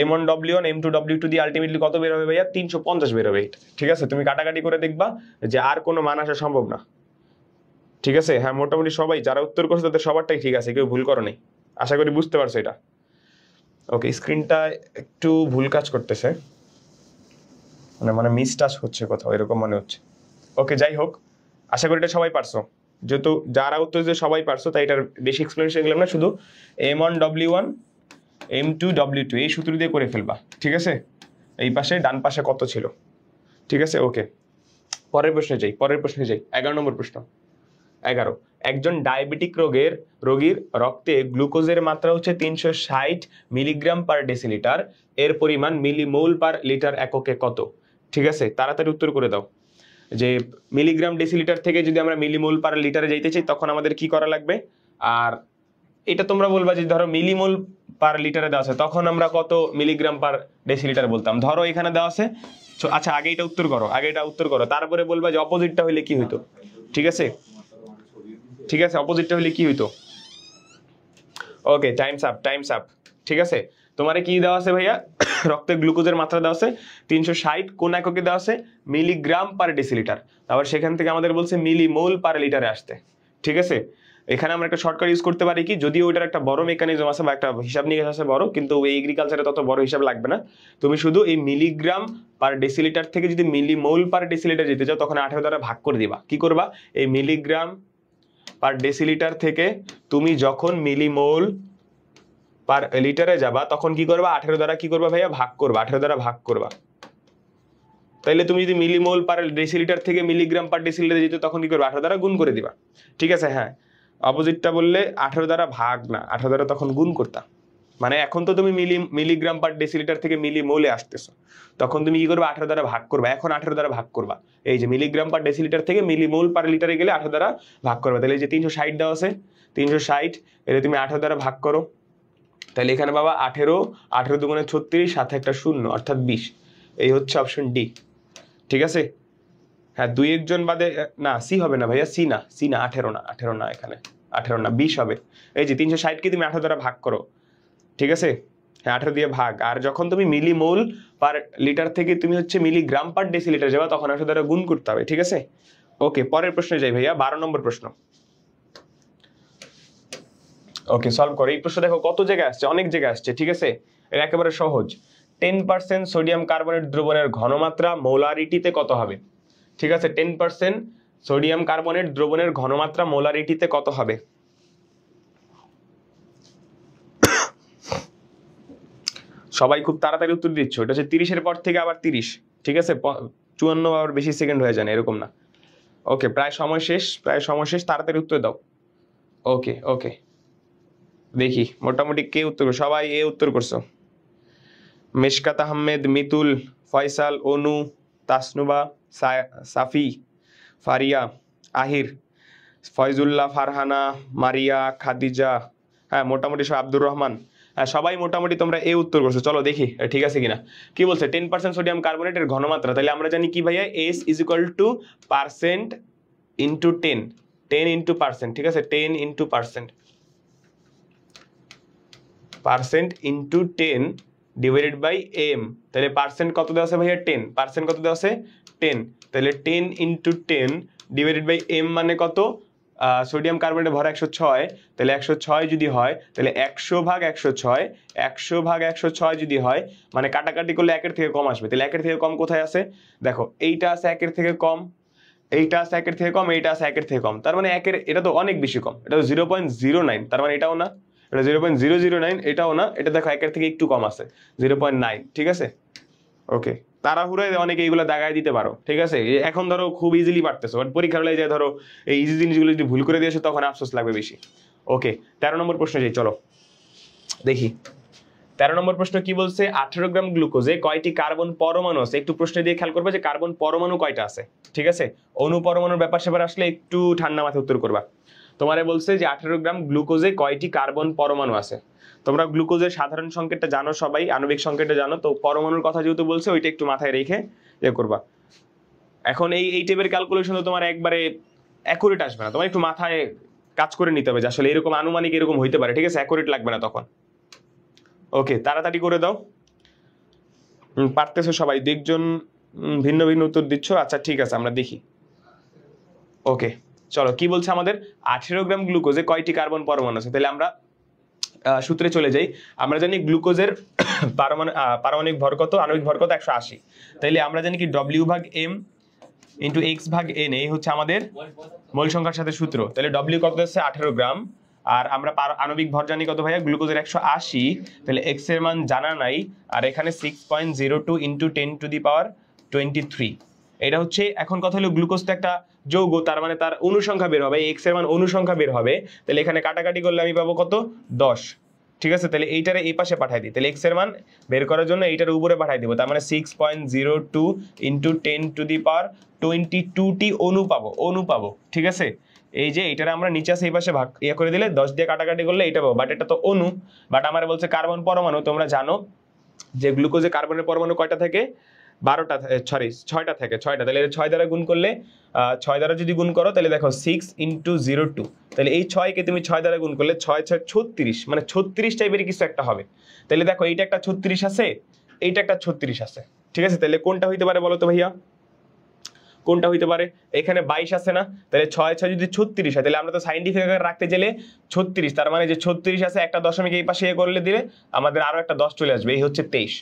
[SPEAKER 1] M one W one M two W two দিয়ে আলটিমেটলি কত বের হবে ভাইয়া তিনশো পঞ্চাশ বের হবে ঠিক আছে তুমি কাটাকাটি করে দেখবা যে আর কোনো মান আসা সম্ভব না ঠিক আছে হ্যাঁ মোটামুটি সবাই যারা উত্তর করছে তাদের সবারটাই ঠিক আছে কেউ ভুল করো নেই আশা করি বুঝতে পারছো এটা ওকে স্ক্রিনটা একটু ভুল কাজ করতেছে মানে মানে মিস টাচ হচ্ছে কোথাও এরকম মনে হচ্ছে ওকে যাই হোক আশা করি এটা সবাই পারছো যেহেতু যারা উত্তর যে সবাই পারছো তাই এটার বেশি এক্সপ্লেনেশন গেলাম না শুধু M one W one M two W two এই সূত্র দিয়ে করে ফেলবা ঠিক আছে এই পাশে ডান পাশে কত ছিল ঠিক আছে ওকে পরের প্রশ্নে যাই পরের প্রশ্নে যাই এগারো নম্বর প্রশ্ন এগারো একজন ডায়াবেটিক রোগের রোগীর রক্তে গ্লুকোজের মাত্রা হচ্ছে তিনশো ষাট মিলিগ্রাম পার ডেসিলিটার এর পরিমাণ মিলিমোল পার লিটার এককে কত ঠিক আছে তাড়াতাড়ি উত্তর করে দাও যে মিলিগ্রাম ডেসিলিটার থেকে যদি আমরা মিলিমোল পার লিটারে যাইতে চাই তখন আমাদের কি করা লাগবে আর এটা তোমরা বলবা যে ধরো মিলিমোল পার লিটারে দেওয়া আছে তখন আমরা কত মিলিগ্রাম পার ডেসিলিটার বলতাম ধরো এখানে দেওয়া আছে আচ্ছা আগে এটা উত্তর করো আগে এটা উত্তর করো তারপরে বলবা যে অপোজিটটা হইলে কি হইতো ঠিক আছে ঠিক আছে অপোজিটটা হইলে কি হইতো okay times up times up ঠিক আছে তোমারে কি দেওয়া আছে ভাইয়া রক্তে গ্লুকোজের মাত্রা দেওয়া আছে তিনশো ষাট কোন এককে দেওয়া আছে মিলিগ্রাম পার ডেসিলিটার তারপর সেখান থেকে আমাদের বলছে মিলি মোল পার লিটারে আসতে ঠিক আছে এখানে আমরা একটা শর্টকাট ইউজ করতে পারি কি যদিও ওইটার একটা বড় মেকানিজম আছে বা একটা হিসাব নিয়ে আছে বড় কিন্তু ওই এগ্রিকালচারে তত বড় হিসাব লাগবে না তুমি শুধু এই মিলিগ্রাম পার ডেসিলিটার থেকে যদি মিলি মোল পার ডেসিলিটার যেতে চাও তখন আঠেরো দ্বারা ভাগ করে দিবা কি করবা এই মিলিগ্রাম পার ডেসিলিটার থেকে তুমি যখন মিলিমোল পার লিটারে যাবা তখন কি করবা আঠেরো দ্বারা কি করবা ভাইয়া ভাগ করবা আঠেরো দ্বারা ভাগ করবা তাইলে তুমি যদি মিলিমোল পার ডেসিলিটার থেকে মিলিগ্রাম পার ডেসিলিটার যেত তখন কি করবে আঠের দ্বারা গুণ করে দিবা ঠিক আছে হ্যাঁ অপোজিটটা বললে আঠেরো দ্বারা ভাগ না আঠারো দ্বারা তখন গুণ করতা মানে এখন তো তুমি মিলি মিলিগ্রাম পার ডেসিলিটার থেকে মিলি মোলে আসতেছো তখন তুমি কি করবে আঠেরো দ্বারা ভাগ করবা এখন আঠেরো দ্বারা ভাগ করবা এই যে মিলিগ্রাম পার ডেসিলিটার থেকে মিলি মোল পার লিটারে গেলে আঠেরো দ্বারা ভাগ করবা তাহলে যে তিনশো ষাট দেওয়া আছে তিনশো ষাট এটা তুমি আঠেরো দ্বারা ভাগ করো তাহলে এখানে বাবা আঠেরো আঠেরো দুগুণে ছত্রিশ সাথে একটা শূন্য অর্থাৎ বিশ এই হচ্ছে অপশন ডি ঠিক আছে হ্যাঁ দুই একজন বাদে না সি হবে না ভাইয়া সি না সি না আঠেরো না আঠেরো না এখানে আঠেরো না বিশ হবে এই যে তিনশো ষাটকে তুমি আঠেরো দ্বারা ভাগ করো ঠিক আছে হ্যাঁ আঠেরো দিয়ে ভাগ আর যখন তুমি মিলি মোল পার লিটার থেকে তুমি হচ্ছে মিলি গ্রাম পার লিটার যাবা তখন আঠেরো দ্বারা গুণ করতে হবে ঠিক আছে ওকে পরের প্রশ্নে যাই ভাইয়া বারো নম্বর প্রশ্ন ওকে সলভ করো এই প্রশ্ন দেখো কত জায়গায় আসছে অনেক জায়গায় আসছে ঠিক আছে এটা একেবারে সহজ টেন পার্সেন্ট সোডিয়াম কার্বনেট দ্রবণের ঘনমাত্রা মোলারিটিতে কত হবে ঠিক আছে টেন পার্সেন্ট সোডিয়াম কার্বনেট দ্রবণের ঘনমাত্রা মোলারিটিতে কত হবে সবাই খুব তাড়াতাড়ি উত্তর দিচ্ছ এটা হচ্ছে তিরিশের পর থেকে আবার তিরিশ ঠিক আছে চুয়ান্ন আবার বেশি সেকেন্ড হয়ে যায় না এরকম না ওকে প্রায় সময় শেষ প্রায় সময় শেষ তাড়াতাড়ি উত্তর দাও ওকে ওকে দেখি মোটামুটি কে উত্তর সবাই এ উত্তর করছো মেশকাত আহমেদ মিতুল ফয়সাল অনু তাসনুবা সাফি ফারিয়া আহির ফয়জুল্লাহ ফারহানা মারিয়া খাদিজা হ্যাঁ মোটামুটি সব আব্দুর রহমান হ্যাঁ সবাই মোটামুটি তোমরা এ উত্তর করছো চলো দেখি ঠিক আছে কিনা কি বলছে টেন পার্সেন্ট সোডিয়াম কার্বোনেটের ঘনমাত্রা তাহলে আমরা জানি কি ভাইয়া S is equal to percent into ten ten into percent ঠিক আছে ten into percent percent into ten divided by M তাহলে পার্সেন্ট কত দেওয়া আছে ভাইয়া টেন পার্সেন্ট কত দেওয়া আছে টেন তাহলে ten into ten divided by M মানে কত সোডিয়াম কার্বনেটে ভর একশো ছয় তাহলে একশো ছয় যদি হয় তাহলে একশো ভাগ একশো ছয় একশো ভাগ একশো ছয় যদি হয় মানে কাটাকাটি করলে একের থেকে কম আসবে তাহলে একের থেকে কম কোথায় আছে দেখো এইটা আছে একের থেকে কম এইটা আছে একের থেকে কম এইটা আছে একের থেকে কম তার মানে একের এটা তো অনেক বেশি কম এটা তো জিরো পয়েন্ট জিরো নাইন তার মানে এটাও না এটা zero point zero zero nine এটাও না এটা দেখো একের থেকে একটু কম আছে জিরো পয়েন্ট নাইন ঠিক আছে ওকে তাড়াহুড়োয় অনেকে এইগুলো দাগায় দিতে পারো ঠিক আছে এখন ধরো খুব ইজিলি পারতেছো বাট পরীক্ষার বেলায় যায় ধরো এই ইজি জিনিসগুলো যদি ভুল করে দিয়েছো তখন আফসোস লাগবে বেশি ওকে তেরো নম্বর প্রশ্ন যাই চলো দেখি তেরো নম্বর প্রশ্ন কি বলছে আঠেরো গ্রাম গ্লুকোজে কয়টি কার্বন পরমাণু আছে একটু প্রশ্ন দিয়ে খেয়াল করবে যে কার্বন পরমাণু কয়টা আছে ঠিক আছে অনুপরমাণুর ব্যাপার স্যাপার আসলে একটু ঠান্ডা মাথায় উত্তর করবা তোমারে বলছে যে আঠেরো গ্রাম গ্লুকোজে কয়টি কার্বন পরমাণু আছে তোমরা গ্লুকোজের সাধারণ সংকেতটা জানো সবাই আণবিক সংকেতটা জানো তো পরমাণুর কথা যেহেতু বলছে ওইটা একটু মাথায় রেখে ইয়ে করবা এখন এই এই টাইপের ক্যালকুলেশন তো তোমার একবারে অ্যাকুরেট আসবে না তোমার একটু মাথায় কাজ করে নিতে হবে যে আসলে এরকম আনুমানিক এরকম হইতে পারে ঠিক আছে অ্যাকুরেট লাগবে না তখন ওকে তাড়াতাড়ি করে দাও পারতেছো সবাই দেখজন ভিন্ন ভিন্ন উত্তর দিচ্ছ আচ্ছা ঠিক আছে আমরা দেখি ওকে চলো কি বলছে আমাদের আঠেরো গ্রাম গ্লুকোজে কয়টি কার্বন পরমাণু আছে তাহলে আমরা সূত্রে চলে যাই আমরা জানি গ্লুকোজের *coughs* পারমাণবিক ভর কত আণবিক ভর কত একশো আশি তাইলে আমরা জানি কি ডব্লিউ ভাগ এম ইন্টু এক্স ভাগ এন এই হচ্ছে আমাদের মূল সংখ্যার সাথে সূত্র তাহলে ডব্লিউ কত হচ্ছে আঠেরো গ্রাম আর আমরা আণবিক ভর জানি কত ভাইয়া গ্লুকোজের একশো আশি তাহলে এক্স এর মান জানা নাই আর এখানে six point zero two into ten to the power twenty three এটা হচ্ছে এখন কথা হলো গ্লুকোজ তো একটা যৌগ তার মানে তার অনুসংখ্যা বের হবে এক্স এর মান অনুসংখ্যা বের হবে তাহলে এখানে কাটাকাটি করলে আমি পাবো কত দশ ঠিক আছে তাহলে এইটারে এই পাশে পাঠাই দিই তাহলে এক্স এর মান বের করার জন্য এইটার উপরে পাঠাই দিব তার মানে six point zero two into ten to the power twenty টুটি অনু পাবো অনু পাবো ঠিক আছে এই যে এটারে আমরা নিচে এই পাশে ভাগ ইয়ে করে দিলে দশ দিয়ে কাটাকাটি করলে এটা পাবো বাট এটা তো অনু বাট আমার বলছে কার্বন পরমাণু তোমরা জানো যে গ্লুকোজে কার্বনের পরমাণু কয়টা থাকে বারোটা সরি ছয়টা থাকে ছয়টা তাহলে এটা ছয় দ্বারা গুণ করলে ছয় দ্বারা যদি গুণ করো তাহলে দেখো সিক্স ইন্টু জিরো টু তাহলে এই ছয়কে তুমি ছয় দ্বারা গুণ করলে ছয় ছয় ছত্রিশ মানে ছত্রিশ টাইপের কিছু একটা হবে তাহলে দেখো এইটা একটা ছত্রিশ আছে এইটা একটা ছত্রিশ আছে ঠিক আছে তাহলে কোনটা হইতে পারে বলো তো ভাইয়া কোনটা হইতে পারে এখানে বাইশ আছে না তাহলে ছয় ছয় যদি ছত্রিশ হয় তাহলে আমরা তো সাইন্টিফিক রাখতে গেলে ছত্রিশ তার মানে যে ছত্রিশ আছে একটা দশমিক এই পাশে এ করলে দিলে আমাদের আরও একটা দশ চলে আসবে এই হচ্ছে তেইশ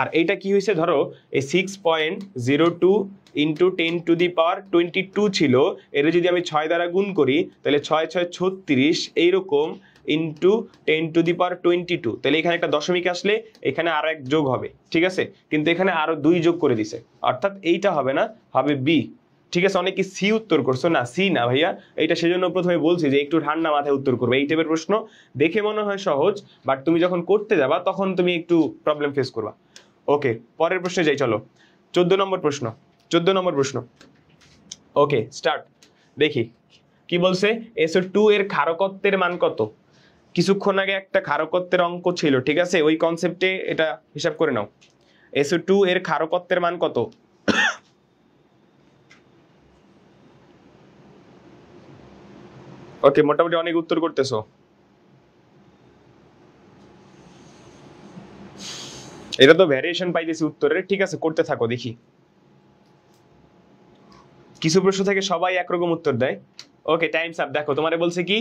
[SPEAKER 1] আর এইটা কি হয়েছে ধরো এই six point zero two into ten to the power twenty two ছিল এর যদি আমি ছয় দ্বারা গুণ করি তাহলে ছয় ছয় ছত্রিশ এইরকম into ten to the power twenty two তাহলে এখানে একটা দশমিক আসলে এখানে আরো এক যোগ হবে ঠিক আছে কিন্তু এখানে আরো দুই যোগ করে দিছে অর্থাৎ এইটা হবে না হবে বি ঠিক আছে অনেকে সি উত্তর করছো না সি না ভাইয়া এটা সেজন্য প্রথমে বলছি যে একটু ঠান্ডা মাথায় উত্তর করবে এই টাইপের প্রশ্ন দেখে মনে হয় সহজ বাট তুমি যখন করতে যাবা তখন তুমি একটু প্রবলেম ফেস করবা ওকে পরের প্রশ্নে যাই চলো চোদ্দ নম্বর প্রশ্ন চোদ্দ নম্বর প্রশ্ন ওকে স্টার্ট দেখি কি বলছে এসও টু এর খারকত্বের মান কত কিছুক্ষণ আগে একটা খারকত্বের অঙ্ক ছিল ঠিক আছে ওই কনসেপ্টে এটা হিসাব করে নাও এসও টু এর খারকত্বের মান কত ওকে মোটামুটি অনেক উত্তর করতেছো আচ্ছা। এটা তো ভ্যারিয়েশন পাইতেছি উত্তরের ঠিক আছে করতে থাকো দেখি কিছু প্রশ্ন থেকে সবাই একরকম উত্তর দেয় ওকে টাইমস আপ দেখো তোমারে বলছে কি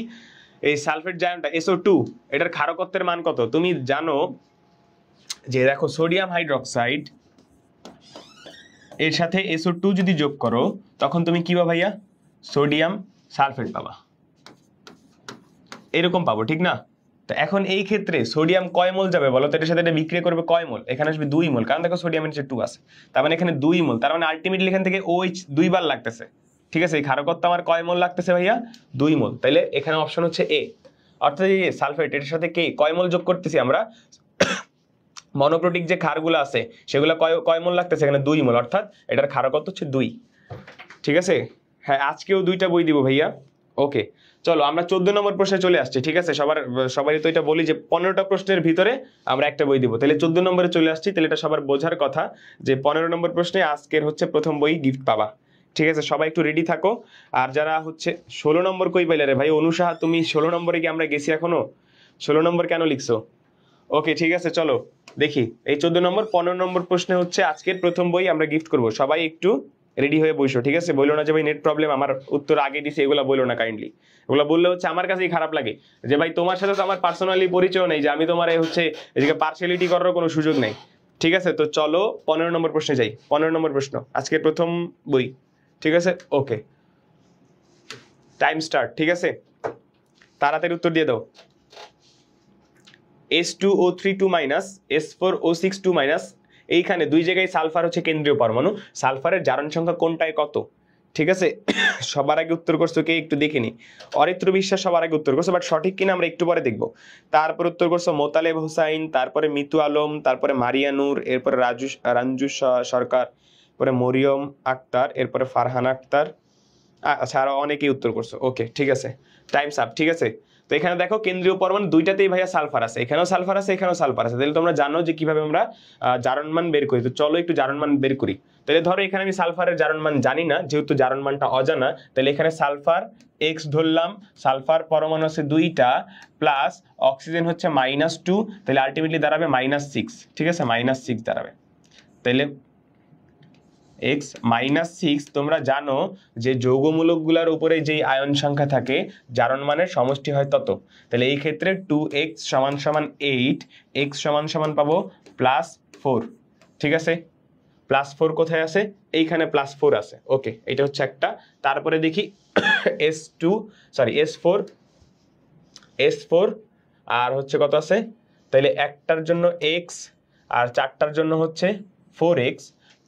[SPEAKER 1] এই সালফেট জায়নটা এসও টু এটার ক্ষারকত্বের মান কত তুমি জানো যে দেখো সোডিয়াম হাইড্রক্সাইড এর সাথে এসও টু যদি যোগ করো তখন তুমি কি পাবা ভাইয়া সোডিয়াম সালফেট পাবা এরকম পাবো ঠিক না তো এখন এই ক্ষেত্রে সোডিয়াম কয় মোল যাবে বলো তো এটার সাথে এটা বিক্রিয়া করবে কয় মোল এখানে আসবে দুই মোল কারণ দেখো সোডিয়াম নিচে টু আছে তার মানে এখানে দুই মোল তার মানে আলটিমেটলি এখান থেকে ওইচ OH দুইবার লাগতেছে ঠিক আছে এই ক্ষারকত্ব আমার কয় মোল লাগতেছে ভাইয়া দুই মোল তাইলে এখানে অপশন হচ্ছে এ অর্থাৎ এই সালফেট এটার সাথে কে কয় মোল যোগ করতেছি আমরা মনোপ্রোটিক *coughs* যে ক্ষারগুলো আছে সেগুলো কয় কয় মোল লাগতেছে এখানে দুই মোল অর্থাৎ এটার ক্ষারকত্ব হচ্ছে দুই ঠিক আছে হ্যাঁ আজকেও দুইটা বই দিব ভাইয়া ওকে চলো আমরা চোদ্দ নম্বর প্রশ্নে চলে আসছি ঠিক আছে সবার সবারই তো এটা বলি যে পনেরোটা প্রশ্নের ভিতরে আমরা একটা বই দিব তাহলে চোদ্দ নম্বরে চলে আসছি তাহলে এটা সবার বোঝার কথা যে পনেরো নম্বর প্রশ্নে আজকের হচ্ছে প্রথম বই গিফট পাবা ঠিক আছে সবাই একটু রেডি থাকো আর যারা হচ্ছে ষোলো নম্বর কই পাইলে রে ভাই অনুসাহা তুমি ষোলো নম্বরে কি আমরা গেছি এখনো ষোলো নম্বর কেন লিখছো ওকে ঠিক আছে চলো দেখি এই চোদ্দ নম্বর পনেরো নম্বর প্রশ্নে হচ্ছে আজকের প্রথম বই আমরা গিফট করব সবাই একটু রেডি হয়ে বইসো ঠিক আছে বললো না যে ভাই নেট প্রবলেম আমার উত্তর আগে দিছে এগুলো বললো না কাইন্ডলি এগুলো বললে হচ্ছে আমার কাছেই খারাপ লাগে যে ভাই তোমার সাথে তো আমার পার্সোনালি পরিচয় নেই যে আমি তোমার এই হচ্ছে এদিকে পার্সিয়ালিটি করার কোনো সুযোগ নেই ঠিক আছে তো চলো পনেরো নম্বর প্রশ্নে যাই পনেরো নম্বর প্রশ্ন আজকে প্রথম বই ঠিক আছে ওকে টাইম স্টার্ট ঠিক আছে তাড়াতাড়ি উত্তর দিয়ে দাও S two O three two minus S four O six two minus এইখানে দুই জায়গায় সালফার হচ্ছে কেন্দ্রীয় পরমাণু সালফারের জারণ সংখ্যা কোনটায় কত ঠিক আছে সবার আগে উত্তর করছো কে একটু দেখিনি অরিত্র বিশ্বাস সবার আগে উত্তর করছো বাট সঠিক কিনা আমরা একটু পরে দেখবো তারপর উত্তর করছো মোতালেব হোসাইন তারপরে মিতু আলম তারপরে মারিয়ানুর এরপরে রাজু রাঞ্জু সরকার পরে মরিয়ম আক্তার এরপরে ফারহান আক্তার আচ্ছা আরও অনেকেই উত্তর করছো ওকে ঠিক আছে টাইমস আপ ঠিক আছে তো এখানে দেখো কেন্দ্রীয় পরমাণু দুইটাতেই ভাইয়া সালফার আছে এখানেও সালফার আছে এখানেও সালফার আছে তাহলে তোমরা জানো যে কিভাবে আমরা জারণমান বের করি তো চলো একটু জারণমান বের করি তাহলে ধরো এখানে আমি সালফারের জারণমান জানি না যেহেতু জারণমানটা অজানা তাহলে এখানে সালফার এক্স ধরলাম সালফার পরমাণু আছে দুইটা প্লাস অক্সিজেন হচ্ছে মাইনাস টু তাহলে আলটিমেটলি দাঁড়াবে মাইনাস সিক্স ঠিক আছে মাইনাস সিক্স দাঁড়াবে তাহলে এক্স মাইনাস সিক্স তোমরা জানো যে যৌগমূলকগুলোর উপরে যেই আয়ন সংখ্যা থাকে জারণ মানের সমষ্টি হয় তত তাহলে এই ক্ষেত্রে টু এক্স সমান সমান এইট এক্স সমান সমান পাবো প্লাস ফোর ঠিক আছে প্লাস ফোর কোথায় আছে এইখানে প্লাস ফোর আছে ওকে এটা হচ্ছে একটা তারপরে দেখি S two sorry S four S four আর হচ্ছে কত আছে তাহলে একটার জন্য এক্স আর চারটার জন্য হচ্ছে ফোর এক্স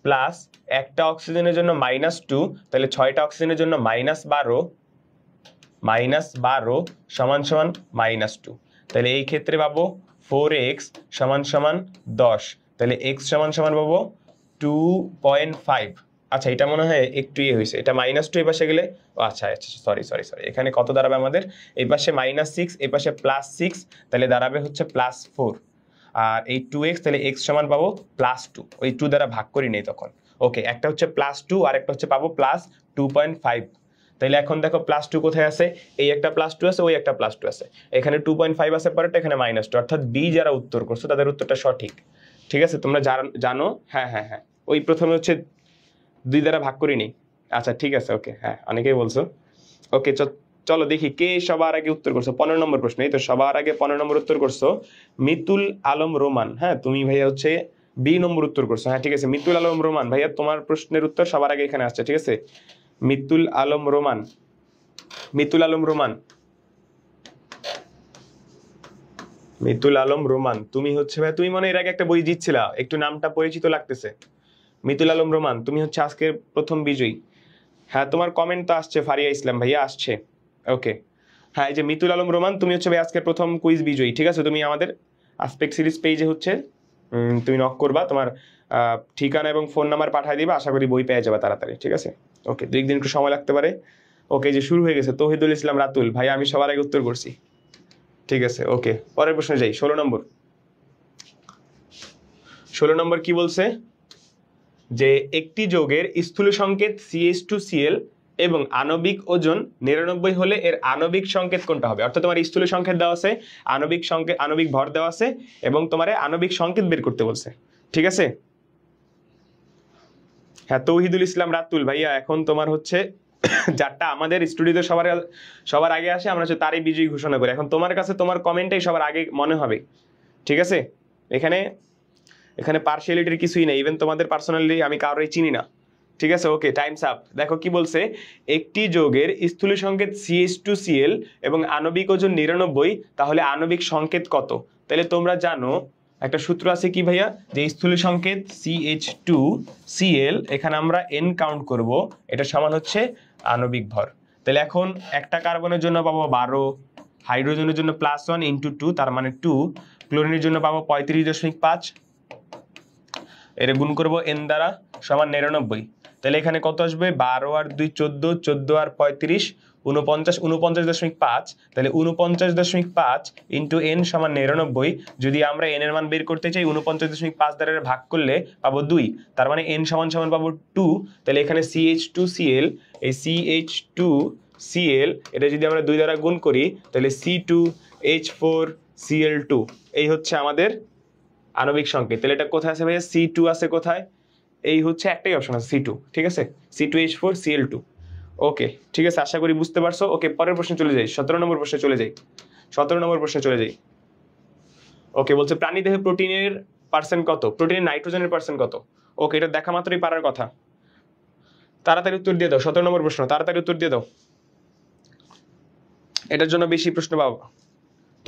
[SPEAKER 1] প্লাস একটা অক্সিজেনের জন্য মাইনাস টু তাহলে ছয়টা অক্সিজেনের জন্য মাইনাস বারো মাইনাস বারো সমান সমান মাইনাস টু তাহলে এই ক্ষেত্রে পাবো ফোর এক্স সমান সমান দশ তাহলে এক্স সমান সমান পাবো টু পয়েন্ট ফাইভ আচ্ছা এটা মনে হয় একটু ইয়ে হয়েছে এটা মাইনাস টু এপাশে পাশে গেলে ও আচ্ছা আচ্ছা সরি সরি সরি এখানে কত দাঁড়াবে আমাদের এপাশে পাশে মাইনাস সিক্স এপাশে পাশে প্লাস সিক্স তাহলে দাঁড়াবে হচ্ছে প্লাস ফোর আর এই টু এক্স তাহলে এক্স সমান পাবো প্লাস টু ওই টু দ্বারা ভাগ করি নেই তখন ওকে একটা হচ্ছে প্লাস টু আর একটা হচ্ছে পাবো প্লাস টু পয়েন্ট ফাইভ তাহলে এখন দেখো প্লাস টু কোথায় আছে এই একটা প্লাস টু আছে ওই একটা প্লাস টু আছে এখানে টু পয়েন্ট ফাইভ আছে পরেরটা এখানে মাইনাস টু অর্থাৎ বি যারা উত্তর করছো তাদের উত্তরটা সঠিক ঠিক আছে তোমরা জানো হ্যাঁ হ্যাঁ হ্যাঁ ওই প্রথমে হচ্ছে দুই দ্বারা ভাগ করিনি আচ্ছা ঠিক আছে ওকে হ্যাঁ অনেকেই বলছো ওকে চ চলো দেখি কে সবার আগে উত্তর করছো পনেরো নম্বর প্রশ্ন এই তো সবার আগে পনেরো নম্বর উত্তর করছো মিতুল আলম রোমান হ্যাঁ তুমি ভাইয়া হচ্ছে বি নম্বর উত্তর করছো হ্যাঁ ঠিক আছে মিতুল আলম রোমান ভাইয়া তোমার প্রশ্নের উত্তর সবার আগে এখানে আসছে ঠিক আছে মিতুল আলম রোমান মিতুল আলম রোমান মিতুল আলম রোমান তুমি হচ্ছে ভাই তুমি মনে এর আগে একটা বই জিতছিলা একটু নামটা পরিচিত লাগতেছে মিতুল আলম রোমান তুমি হচ্ছে আজকের প্রথম বিজয়ী হ্যাঁ তোমার কমেন্ট তো আসছে ফারিয়া ইসলাম ভাইয়া আসছে ওকে হ্যাঁ এই যে মিতুল আলম রোমান তুমি হচ্ছে আজকের প্রথম কুইজ বিজয়ী ঠিক আছে তুমি আমাদের আসপেক্ট সিরিজ পেজে হচ্ছে তুমি নক করবা তোমার ঠিকানা এবং ফোন নাম্বার পাঠিয়ে দিবা আশা করি বই পেয়ে যাবে তাড়াতাড়ি ঠিক আছে ওকে দুই দিন একটু সময় লাগতে পারে ওকে যে শুরু হয়ে গেছে তহিদুল ইসলাম রাতুল ভাই আমি সবার আগে উত্তর করছি ঠিক আছে ওকে পরের প্রশ্নে যাই ষোলো নম্বর ষোলো নম্বর কি বলছে যে একটি যোগের স্থূল সংকেত সিএস টু সিএল এবং আণবিক ওজন নিরানব্বই হলে এর আণবিক সংকেত কোনটা হবে অর্থাৎ তোমার স্থূল সংকেত দেওয়া আছে আণবিক সংকেত আণবিক ভর দেওয়া আছে এবং তোমার আণবিক সংকেত বের করতে বলছে ঠিক আছে হ্যাঁ তৌহিদুল ইসলাম রাতুল ভাইয়া এখন তোমার হচ্ছে *coughs* যারটা আমাদের স্টুডিওতে সবার সবার আগে আসে আমরা হচ্ছে তারই বিজয়ী ঘোষণা করি এখন তোমার কাছে তোমার কমেন্টটাই সবার আগে মনে হবে ঠিক আছে এখানে এখানে পার্সিয়ালিটির কিছুই নেই ইভেন তোমাদের পার্সোনালি আমি কারোরই চিনি না ঠিক আছে ওকে টাইমস আপ দেখো কি বলছে একটি যোগের স্থুল সংকেত সিএস টু সিএল এবং আণবিক ওজন নিরানব্বই তাহলে আণবিক সংকেত কত তাহলে তোমরা জানো একটা সূত্র আছে কি ভাইয়া যে স্থুল সংকেত সিএইচ টু সিএল এখানে আমরা এন কাউন্ট করব এটা সমান হচ্ছে আণবিক ভর তাহলে এখন একটা কার্বনের জন্য পাবো বারো হাইড্রোজেনের জন্য প্লাস ওয়ান ইন্টু টু তার মানে টু ক্লোরিনের জন্য পাবো পঁয়ত্রিশ দশমিক পাঁচ এর গুণ করবো এন দ্বারা সমান নিরানব্বই তাহলে এখানে কত আসবে বারো আর দুই চোদ্দো চোদ্দো আর পঁয়ত্রিশ উনপঞ্চাশ উনপঞ্চাশ দশমিক পাঁচ তাহলে উনপঞ্চাশ দশমিক পাঁচ ইন্টু এন সমান নিরানব্বই যদি আমরা এন এর মান বের করতে চাই উনপঞ্চাশ দশমিক পাঁচ দ্বারা ভাগ করলে পাবো দুই তার মানে এন সমান সমান পাবো টু তাহলে এখানে সিএইচ টু সিএল এই সিএইচ টু সিএল এটা যদি আমরা দুই দ্বারা গুণ করি তাহলে C two H four CL two এই হচ্ছে আমাদের আণবিক সংকেত তাহলে এটা কোথায় আছে ভাইয়া সি টু আছে কোথায় এই হচ্ছে একটাই অপশন আছে সি টু ঠিক আছে C two H four C L two okay ঠিক আছে আশা করি বুঝতে পারছো ওকে পরের প্রশ্নে চলে যাই সতেরো নম্বর প্রশ্নে চলে যাই সতেরো নম্বর প্রশ্নে চলে যাই ওকে বলছে প্রাণী দেহে প্রোটিনের পার্সেন্ট কত প্রোটিনের নাইট্রোজেনের পার্সেন্ট কত ওকে এটা দেখা মাত্রই পারার কথা তাড়াতাড়ি উত্তর দিয়ে দাও সতেরো নম্বর প্রশ্ন তাড়াতাড়ি উত্তর দিয়ে দাও এটার জন্য বেশি প্রশ্ন পাবো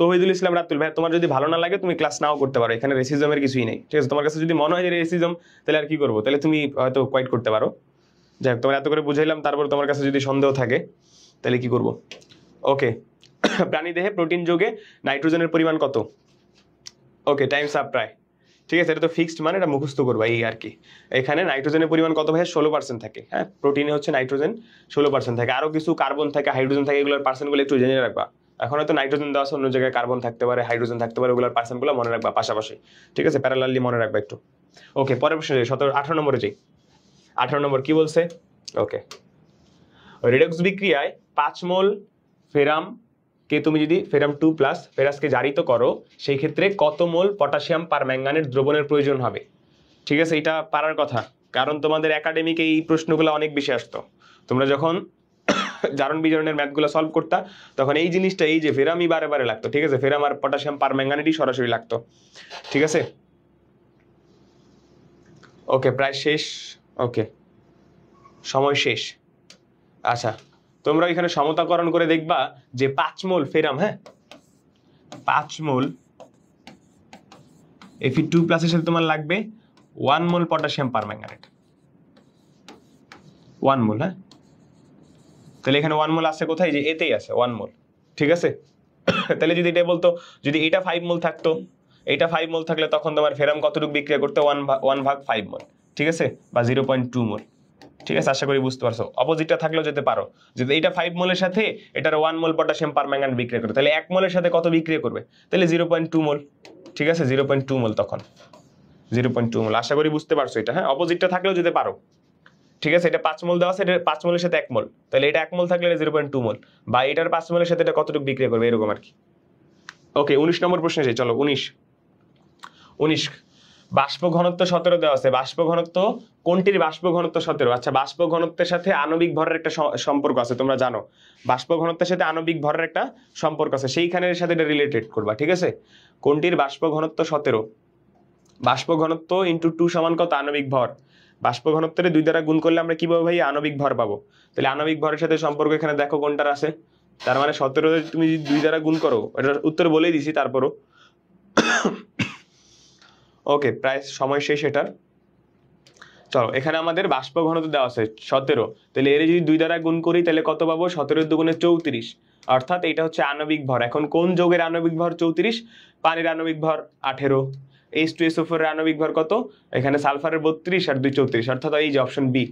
[SPEAKER 1] তহিদুল ইসলাম রাতুল ভাই তোমার যদি ভালো না লাগে তুমি ক্লাস নাও করতে পারো এখানে রেসিজমের কিছুই নেই ঠিক আছে তোমার কাছে যদি মনে হয় যে রেসিজম তাহলে আর কি করবো তাহলে তুমি হয়তো কোয়াইট করতে পারো যাই হোক তোমার এত করে বুঝাইলাম তারপর তোমার কাছে যদি সন্দেহ থাকে তাহলে কি করব ওকে *coughs* প্রাণী দেহে প্রোটিন যোগে নাইট্রোজেনের পরিমাণ কত ওকে টাইমস আপ প্রায় ঠিক আছে এটা তো ফিক্সড মানে এটা মুখস্থ করবো এই আর কি এখানে নাইট্রোজেনের পরিমাণ কত ভাই ষোলো পার্সেন্ট থাকে হ্যাঁ প্রোটিনে হচ্ছে নাইট্রোজেন ষোলো পার্সেন্ট থাকে আরও কিছু কার্বন থাকে হাইড্রোজেন থাকে এগুলোর পার্সেন্টগুলো একটু জেনে রাখবা এখন হয়তো নাইট্রোজেন দেওয়া আছে অন্য জায়গায় কার্বন থাকতে পারে হাইড্রোজেন থাকতে পারে ওগুলোর পার্সেন্টগুলো মনে রাখবা পাশাপাশি ঠিক আছে প্যারালালি মনে রাখবা একটু ওকে পরের প্রশ্ন যাই সতেরো আঠারো নম্বরে যাই আঠারো নম্বর কি বলছে ওকে রিডক্স বিক্রিয়ায় পাঁচ মোল ফেরাম কে তুমি যদি ফেরাম টু প্লাস ফেরাসকে জারিত করো সেই ক্ষেত্রে কত মোল পটাশিয়াম পার ম্যাঙ্গানের দ্রবণের প্রয়োজন হবে ঠিক আছে এটা পারার কথা কারণ তোমাদের একাডেমিক এই প্রশ্নগুলো অনেক বেশি আসতো তোমরা যখন জারণ বিজারণের ম্যাথগুলো সলভ করতাম তখন এই জিনিসটা এই যে ফেরামি বারে বারে লাগতো ঠিক আছে ফেরাম আর পটাশিয়াম পারম্যাঙ্গানেটই সরাসরি লাগতো ঠিক আছে ওকে প্রায় শেষ ওকে সময় শেষ আচ্ছা তোমরা এখানে সমতাকরণ করে দেখবা যে পাঁচ মোল ফেরাম হ্যাঁ পাঁচ মোল e এফি টু প্লাসের সাথে তোমার লাগবে one mole potassium permanganate one mole হ্যাঁ তাহলে এখানে ওয়ান মোল আসে কোথায় যে এতেই আসে ওয়ান মোল ঠিক আছে *coughs* তাহলে যদি এটা বলতো যদি এটা ফাইভ মোল থাকতো এটা ফাইভ মোল থাকলে তখন তোমার ফেরাম কতটুকু বিক্রিয়া করতো ওয়ান ওয়ান ভাগ ফাইভ মোল ঠিক আছে বা জিরো পয়েন্ট টু মোল ঠিক আছে আশা করি বুঝতে পারছো অপোজিটটা থাকলেও যেতে পারো যদি এটা ফাইভ মোলের সাথে এটার ওয়ান মোল পটাশিয়াম পারম্যাঙ্গান বিক্রিয়া করে তাহলে এক মোলের সাথে কত বিক্রিয়া করবে তাহলে জিরো পয়েন্ট টু মোল ঠিক আছে জিরো পয়েন্ট টু মোল তখন জিরো পয়েন্ট টু মোল আশা করি বুঝতে পারছো এটা হ্যাঁ অপোজিটটা থাকলেও যেতে পারো ঠিক আছে এটা পাঁচ মোল দেওয়া আছে এটা পাঁচ মোলের সাথে এক মোল তাহলে এটা এক মোল থাকলে এটা জিরো পয়েন্ট টু মোল বা এটার পাঁচ মোলের সাথে এটা কতটুকু বিক্রিয়া করবে এরকম আর কি ওকে উনিশ নম্বর প্রশ্ন এসে চলো উনিশ উনিশ বাষ্প ঘনত্ব সতেরো দেওয়া আছে বাষ্প ঘনত্ব কোনটির বাষ্প ঘনত্ব সতেরো আচ্ছা বাষ্প ঘনত্বের সাথে আণবিক ভরের একটা সম্পর্ক আছে তোমরা জানো বাষ্প ঘনত্বের সাথে আণবিক ভরের একটা সম্পর্ক আছে সেইখানের সাথে এটা রিলেটেড করবা ঠিক আছে কোনটির বাষ্প ঘনত্ব সতেরো বাষ্প ঘনত্ব ইন্টু টু সমান কত আণবিক ভর বাষ্প ঘনত্বের দুই দ্বারা গুণ করলে আমরা কি পাবো ভাই আণবিক ভর পাবো তাহলে আণবিক ভরের সাথে সম্পর্ক এখানে দেখো কোনটার আছে তার মানে সতেরো তুমি যদি দুই দ্বারা গুণ করো এটার উত্তর বলেই দিছি তারপরও ওকে প্রায় সময় শেষ এটার চলো এখানে আমাদের বাষ্প ঘনত্ব দেওয়া আছে সতেরো তাহলে এর যদি দুই দ্বারা গুণ করি তাহলে কত পাবো সতেরো দুগুণে চৌত্রিশ অর্থাৎ এটা হচ্ছে আণবিক ভর এখন কোন যোগের আণবিক ভর চৌত্রিশ পানির আণবিক ভর আঠেরো এইচ টু এস ও আণবিক ভর কত এখানে সালফারের বত্রিশ আর দুই চৌত্রিশ অর্থাৎ এই যে অপশন বি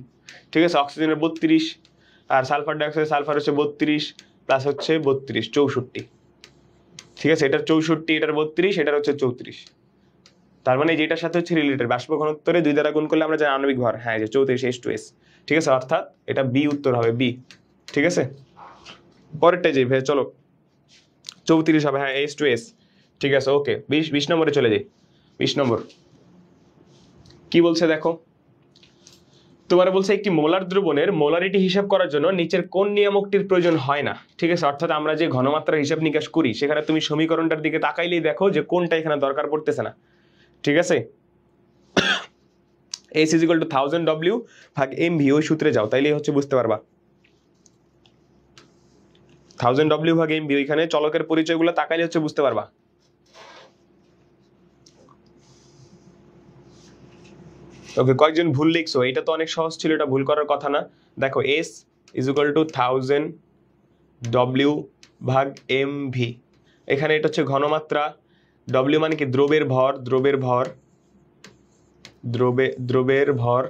[SPEAKER 1] ঠিক আছে অক্সিজেনের বত্রিশ আর সালফার ডাইঅক্সাইড সালফার হচ্ছে বত্রিশ প্লাস হচ্ছে বত্রিশ চৌষট্টি ঠিক আছে এটার চৌষট্টি এটার বত্রিশ এটার হচ্ছে চৌত্রিশ তার মানে যেটার সাথে হচ্ছে রিলেটেড বাষ্প ঘনত্বরে দুই দ্বারা গুণ করলে আমরা জানি আণবিক ভর হ্যাঁ যে চৌত্রিশ এস টু এস ঠিক আছে অর্থাৎ এটা বি উত্তর হবে বি ঠিক আছে পরেরটা যে ভাই চলো চৌত্রিশ হবে হ্যাঁ এস টু এস ঠিক আছে ওকে বিশ বিশ নম্বরে চলে যাই বিশ নম্বর কি বলছে দেখো তোমার বলছে একটি মোলার দ্রবণের মোলারিটি হিসাব করার জন্য নিচের কোন নিয়ামকটির প্রয়োজন হয় না ঠিক আছে অর্থাৎ আমরা যে ঘনমাত্রার হিসাব নিকাশ করি সেখানে তুমি সমীকরণটার দিকে তাকাইলেই দেখো যে কোনটা এখানে দরকার পড়তেছে না ঠিক আছে S is two thousand W ভাগ এম ভি ওই সূত্রে যাও তাইলেই হচ্ছে বুঝতে পারবা থাউজেন্ড ডব্লিউ ভাগ এম ভি ওইখানে চলকের পরিচয়গুলো তাকাইলে হচ্ছে বুঝতে পারবা ওকে কয়েকজন ভুল লিখছো এটা তো অনেক সহজ ছিল এটা ভুল করার কথা না দেখো S is equal to thousand W ভাগ এম ভি এখানে এটা হচ্ছে ঘনমাত্রা ডব্লিউ মানে কি দ্রবের ভর দ্রবের ভর দ্রবে দ্রবের ভর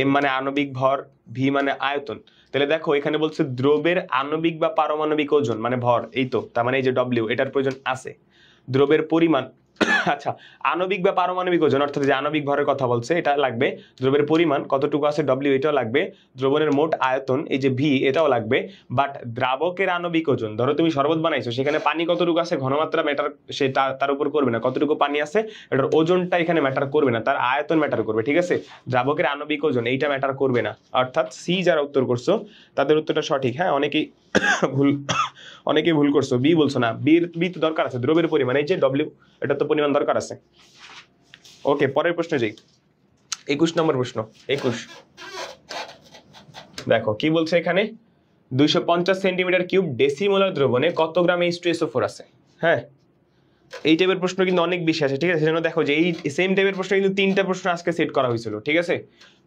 [SPEAKER 1] এম মানে আণবিক ভর ভি মানে আয়তন তাহলে দেখো এখানে বলছে দ্রবের আণবিক বা পারমাণবিক ওজন মানে ভর এই তো তার মানে এই যে ডব্লিউ এটার প্রয়োজন আছে দ্রবের পরিমাণ আচ্ছা আণবিক বা পারমাণবিক ওজন অর্থাৎ যে আণবিক ভরের কথা বলছে এটা লাগবে দ্রব্যের পরিমাণ কতটুকু আছে ডব্লিউ এটাও লাগবে দ্রবণের মোট আয়তন এই যে ভি এটাও লাগবে বাট দ্রাবকের আণবিক ওজন ধরো তুমি শরবত বানাইছো সেখানে পানি কতটুকু আছে ঘনমাত্রা ম্যাটার সে তার উপর করবে না কতটুকু পানি আছে এটার ওজনটা এখানে ম্যাটার করবে না তার আয়তন ম্যাটার করবে ঠিক আছে দ্রাবকের আণবিক ওজন এইটা ম্যাটার করবে না অর্থাৎ সি যারা উত্তর করছো তাদের উত্তরটা সঠিক হ্যাঁ অনেকেই ভুল অনেকেই ভুল করছো বি বলছো না বির বি তো দরকার আছে দ্রবের পরিমাণ এই যে ডব্লিউ এটা তো পরিমাণ দরকার আছে ওকে পরের প্রশ্ন যাই একুশ নম্বর প্রশ্ন একুশ দেখো কি বলছে এখানে দুইশো পঞ্চাশ সেন্টিমিটার কিউব ডেসিমোলার দ্রবণে কত gram H two SO four আছে হ্যাঁ এই টাইপের প্রশ্ন কিন্তু অনেক বেশি আছে ঠিক আছে সেজন্য দেখো যে এই সেম টাইপের প্রশ্ন কিন্তু তিনটা প্রশ্ন আজকে সেট করা হয়েছিল ঠিক আছে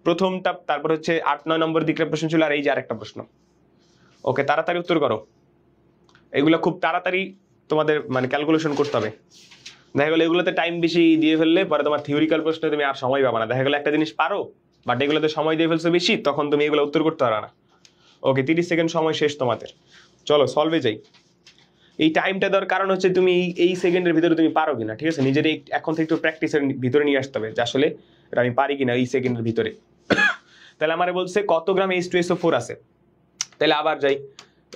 [SPEAKER 1] প্রথমটা তারপর হচ্ছে আট নয় নম্বর দিকটা প্রশ্ন ছিল আর এই যে আরেকটা প্রশ্ন ওকে তাড়াতাড়ি উত্তর করো এগুলো খুব তাড়াতাড়ি তোমাদের মানে ক্যালকুলেশন করতে হবে দেখা গেলো এগুলোতে টাইম বেশি দিয়ে ফেললে পরে তোমার থিওরিক্যাল প্রশ্নে তুমি আর সময় পাবো না দেখা গেলো একটা জিনিস পারো বাট এগুলোতে সময় দিয়ে ফেলছো বেশি তখন তুমি এগুলো উত্তর করতে পারো না ওকে তিরিশ সেকেন্ড সময় শেষ তোমাদের চলো সলভে যাই এই টাইমটা দেওয়ার কারণ হচ্ছে তুমি এই সেকেন্ডের ভিতরে তুমি পারো কিনা ঠিক আছে নিজের এখন থেকে একটু প্র্যাকটিসের ভিতরে নিয়ে আসতে হবে যে আসলে এটা আমি পারি কিনা এই সেকেন্ডের ভিতরে *coughs* তাহলে আমার বলছে কত gram H two SO four আছে তাহলে আবার যাই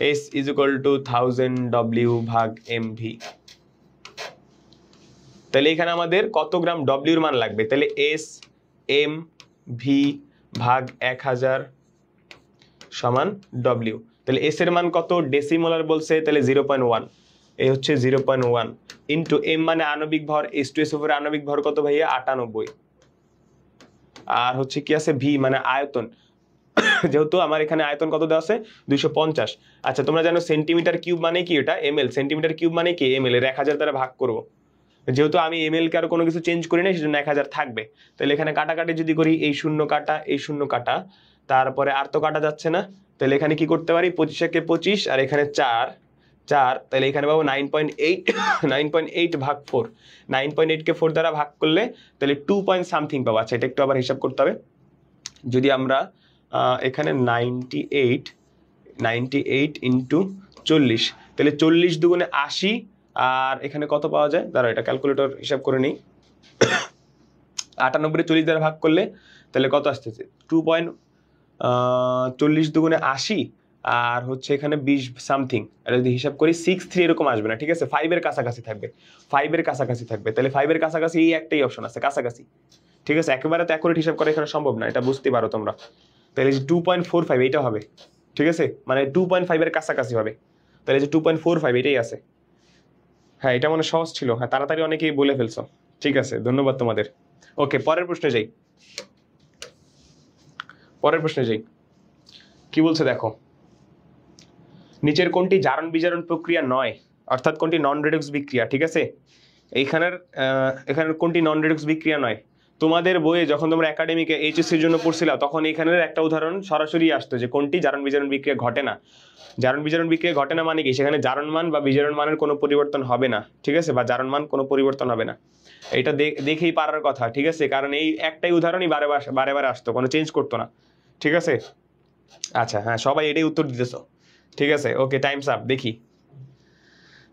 [SPEAKER 1] S is equal to thousand W ভাগ এম ভি তাহলে এখানে আমাদের কত গ্রাম ডব্লিউর মান লাগবে তাহলে এস এম ভি ভাগ এক হাজার সমান ডব্লিউ তাহলে এস এর মান কত ডেসিমোলার বলছে তাহলে জিরো পয়েন্ট ওয়ান এই হচ্ছে zero point one into M মানে আণবিক ভর এস টু এস উপরে আণবিক ভর কত ভাইয়া আটানব্বই আর হচ্ছে কি আছে ভি মানে আয়তন *coughs* যেহেতু আমার এখানে আয়তন কত দেওয়া আছে দুইশো পঞ্চাশ আচ্ছা তোমরা জানো সেন্টিমিটার কিউব মানে কি এটা এম এল সেন্টিমিটার কিউব মানে কি এম এল এর এক হাজার দ্বারা ভাগ করবো যেহেতু আমি এম কে আর কোনো কিছু চেঞ্জ করি না সেজন্য এক হাজার থাকবে তাহলে এখানে কাটাকাটি যদি করি এই শূন্য কাটা এই শূন্য কাটা তারপরে আর তো কাটা যাচ্ছে না তাহলে এখানে কি করতে পারি পঁচিশ একে পঁচিশ আর এখানে চার চার তাহলে এখানে পাবো nine point eight nine point eight ভাগ ফোর নাইন পয়েন্ট এইটকে ফোর দ্বারা ভাগ করলে তাহলে টু পয়েন্ট সামথিং পাবো আচ্ছা এটা একটু আবার হিসাব করতে হবে যদি আমরা এখানে ninety eight ninety eight into চল্লিশ তাহলে চল্লিশ দুগুণে আশি আর এখানে কত পাওয়া যায় দাঁড়া এটা ক্যালকুলেটর হিসাব করে নিই আটানব্বই চল্লিশ দ্বারা ভাগ করলে তাহলে কত আসতেছে টু পয়েন্ট চল্লিশ দুগুণে আশি আর হচ্ছে এখানে বিশ সামথিং এটা যদি হিসাব করি সিক্স থ্রি এরকম আসবে না ঠিক আছে ফাইভের কাছাকাছি থাকবে ফাইভের কাছাকাছি থাকবে তাহলে ফাইভের কাছাকাছি এই একটাই অপশন আছে কাছাকাছি ঠিক আছে একেবারে তো অ্যাকুরেট হিসাব করা এখানে সম্ভব না এটা বুঝতে পারো তোমরা তাহলে যে টু পয়েন্ট ফোর ফাইভ এইটা হবে ঠিক আছে মানে টু পয়েন্ট ফাইভের কাছাকাছি হবে তাহলে যে টু পয়েন্ট ফোর ফাইভ এটাই আছে হ্যাঁ এটা মনে সহজ ছিল হ্যাঁ তাড়াতাড়ি অনেকেই বলে ফেলছো ঠিক আছে ধন্যবাদ তোমাদের ওকে পরের প্রশ্নে যাই পরের প্রশ্নে যাই কি বলছে দেখো নিচের কোনটি জারণ বিজারণ প্রক্রিয়া নয় অর্থাৎ কোনটি নন রেডক্স বিক্রিয়া ঠিক আছে এইখানের এখানের কোনটি নন রেডক্স বিক্রিয়া নয় তোমাদের বইয়ে যখন তোমরা একাডেমিকে এইচএসসির জন্য পড়ছিলা তখন এখানের একটা উদাহরণ সরাসরি আসতো যে কোনটি জারণ বিজারণ বিক্রিয়া ঘটে না জারণ বিজারণ বিক্রিয়া ঘটে না মানে কি সেখানে জারণ মান বা বিজারণ মানের কোনো পরিবর্তন হবে না ঠিক আছে বা জারণ মান কোনো পরিবর্তন হবে না এটা দেখেই পারার কথা ঠিক আছে কারণ এই একটাই উদাহরণই বারে বারে বারে আসতো কোনো চেঞ্জ করতো না ঠিক আছে আচ্ছা হ্যাঁ সবাই এটাই উত্তর দিতেছো ঠিক আছে ওকে টাইমস আপ দেখি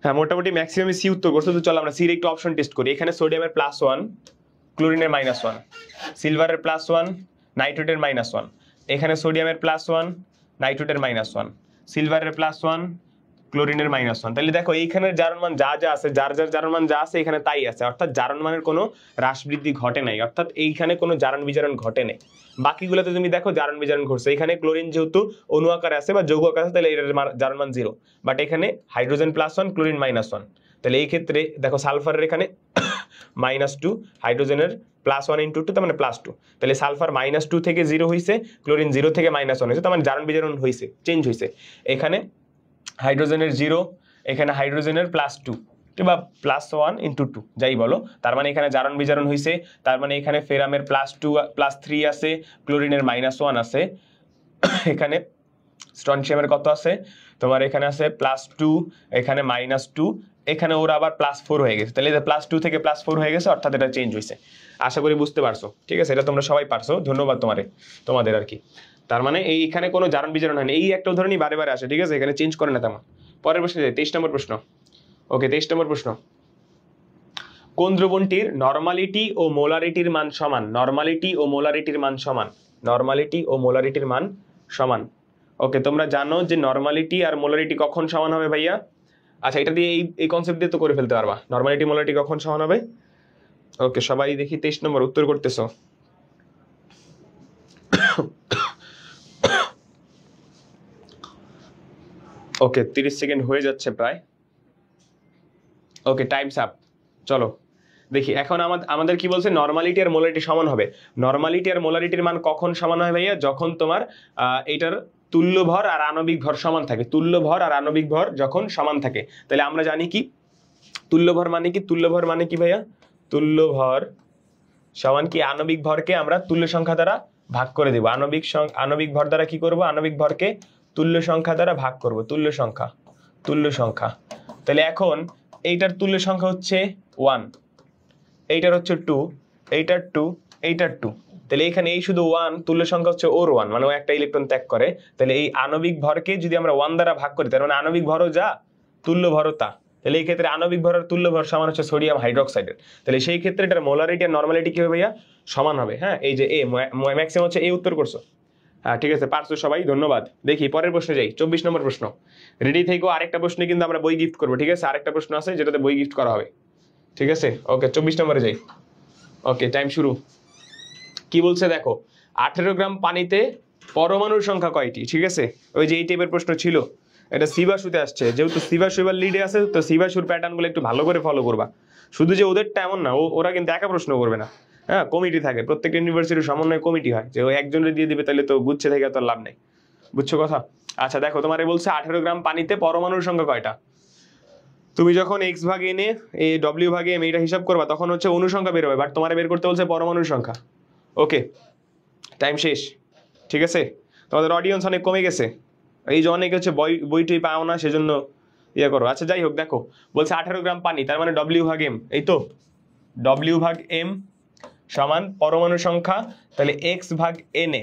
[SPEAKER 1] হ্যাঁ মোটামুটি ম্যাক্সিমাম সি উত্তর করছো তো চলো আমরা সির একটু অপশন টেস্ট করি এখানে সোডিয়ামের প্লাস ওয়ান ক্লোরিনের মাইনাস ওয়ান সিলভারের প্লাস ওয়ান নাইট্রেটের মাইনাস ওয়ান এখানে সোডিয়ামের প্লাস ওয়ান নাইট্রেটের মাইনাস ওয়ান সিলভারের প্লাস ওয়ান ক্লোরিনের মাইনাস ওয়ান তাহলে দেখো এইখানের জারণ মান যা যা আছে যার যার জারণ মান যা আছে এখানে তাই আছে অর্থাৎ জারণ মানের কোনো হ্রাস বৃদ্ধি ঘটে নাই অর্থাৎ এইখানে কোনো জারণ বিজারণ ঘটে নাই বাকিগুলোতে তুমি দেখো জারণ বিজারণ ঘটছে এখানে ক্লোরিন যেহেতু অনু আকারে আছে বা যৌগ আকারে আছে তাহলে এটার জারণ মান জিরো বাট এখানে hydrogen plus one chlorine minus one তাহলে এই ক্ষেত্রে দেখো সালফারের এখানে মাইনাস টু হাইড্রোজেনের প্লাস ওয়ান ইন্টু টু তার মানে প্লাস টু তাহলে সালফার মাইনাস টু থেকে জিরো হয়েছে ক্লোরিন জিরো থেকে মাইনাস ওয়ান হয়েছে তার মানে জারণ হয়েছে চেঞ্জ হয়েছে এখানে হাইড্রোজেনের জিরো এখানে হাইড্রোজেনের প্লাস টু বা প্লাস ওয়ান ইন্টু টু যাই বলো তার মানে এখানে জারণ বিজারণ হয়েছে তার মানে এখানে ফেরামের প্লাস টু প্লাস থ্রি আছে ক্লোরিনের মাইনাস ওয়ান আছে এখানে স্টনশিয়ামের কত আছে তোমার এখানে আছে প্লাস টু এখানে মাইনাস টু এখানে ওর আবার প্লাস ফোর হয়ে গেছে তাহলে প্লাস টু থেকে প্লাস ফোর হয়ে গেছে অর্থাৎ এটা চেঞ্জ হয়েছে আশা করি বুঝতে পারছো ঠিক আছে এটা তোমরা সবাই পারছো ধন্যবাদ তোমারে তোমাদের আর কি তার মানে এই এখানে কোনো জারণ বিজারণ হয়নি এই একটা উদাহরণই বারে বারে আসে ঠিক আছে এখানে চেঞ্জ করে না তেমন পরের প্রশ্নে যাই তেইশ নম্বর প্রশ্ন ওকে তেইশ নম্বর প্রশ্ন কোন দ্রবণটির নর্মালিটি ও মোলারিটির মান সমান নর্মালিটি ও মোলারিটির মান সমান নর্মালিটি ও মোলারিটির মান সমান ওকে তোমরা জানো যে নর্মালিটি আর মোলারিটি কখন সমান হবে ভাইয়া আচ্ছা এটা দিয়ে এই এই কনসেপ্ট দিয়ে তো করে ফেলতে পারবা নর্মালিটি মোলারিটি কখন সমান হবে ওকে সবাই দেখি তেইশ নম্বর উত্তর করতেছো ওকে তিরিশ সেকেন্ড হয়ে যাচ্ছে প্রায় ওকে টাইমস আপ চলো দেখি এখন আমাদের আমাদের কি বলছে নর্মালিটি আর মোলারিটি সমান হবে নর্মালিটি আর মোলারিটির মান কখন সমান হয় ভাইয়া যখন তোমার এটার তুল্য ভর আর আণবিক ভর সমান থাকে তুল্য ভর আর আণবিক ভর যখন সমান থাকে তাহলে আমরা জানি কি তুল্য ভর মানে কি তুল্য ভর মানে কি ভাইয়া তুল্য ভর সমান কি আণবিক ভরকে আমরা তুল্য সংখ্যা দ্বারা ভাগ করে দেব আণবিক আণবিক ভর দ্বারা কি করব আণবিক ভরকে তুল্য সংখ্যা দ্বারা ভাগ করব তুল্য সংখ্যা তুল্য সংখ্যা তাহলে এখন এইটার তুল্য সংখ্যা হচ্ছে ওয়ান এইটার হচ্ছে টু এইটার টু এইটার টু তাহলে এখানে এই শুধু ওয়ান তুল্য সংখ্যা হচ্ছে ওর ওয়ান মানে ও একটা ইলেকট্রন ত্যাগ করে তাহলে এই আণবিক ভরকে যদি আমরা ওয়ান দ্বারা ভাগ করি তার মানে আণবিক ভরও যা তুল্য ভর তা তাহলে এই ক্ষেত্রে আণবিক ভরের তুল্য ভর সমান হচ্ছে সোডিয়াম হাইড্রোক্সাইডের তাহলে সেই ক্ষেত্রে এটার মোলারিটি আর নর্মালিটি কি হবে ভাইয়া সমান হবে হ্যাঁ এই যে এ ম্যাক্সিমাম হচ্ছে এ উত্তর করছো হ্যাঁ ঠিক আছে পারছো সবাই ধন্যবাদ দেখি পরের প্রশ্ন যাই চব্বিশ নম্বর প্রশ্ন রেডি থেকেও আরেকটা প্রশ্নে কিন্তু আমরা বই গিফট করবো ঠিক আছে আরেকটা প্রশ্ন আছে যেটাতে বই গিফট করা হবে ঠিক আছে ওকে চব্বিশ নম্বরে যাই ওকে টাইম শুরু কি বলছে দেখো আঠেরো গ্রাম পানিতে পরমাণুর সংখ্যা কয়টি ঠিক আছে ওই যে এই টাইপের প্রশ্ন ছিল এটা সিবাসুতে আসছে যেহেতু সিবাসু এবার লিডে আছে তো সিবাসুর প্যাটার্নগুলো একটু ভালো করে ফলো করবা শুধু যে ওদেরটা এমন না ওরা কিন্তু একা প্রশ্ন করবে না হ্যাঁ কমিটি থাকে প্রত্যেকটা ইউনিভার্সিটির সমন্বয় কমিটি হয় যে ও একজনের দিয়ে দিবে তাহলে তো গুচ্ছে থেকে তো লাভ নেই বুঝছো কথা আচ্ছা দেখো তোমার বলছে আঠেরো গ্রাম পানিতে পরমাণুর সংখ্যা কয়টা তুমি যখন এক্স ভাগে এনে এ ডব্লিউ ভাগে এম এইটা হিসাব করবা তখন হচ্ছে অনুসংখ্যা বেরোবে বাট তোমার বের করতে বলছে পরমাণুর সংখ্যা ওকে টাইম শেষ ঠিক আছে তোমাদের অডিয়েন্স অনেক কমে গেছে এই যে অনেক হচ্ছে বই বইটি পাও না সেজন্য ইয়ে করো আচ্ছা যাই হোক দেখো বলছে আঠারো গ্রাম পানি তার মানে ডব্লিউ ভাগ এম এই তো ডব্লিউ ভাগ এম সমান পরমাণু সংখ্যা তাহলে এক্স ভাগ এন এ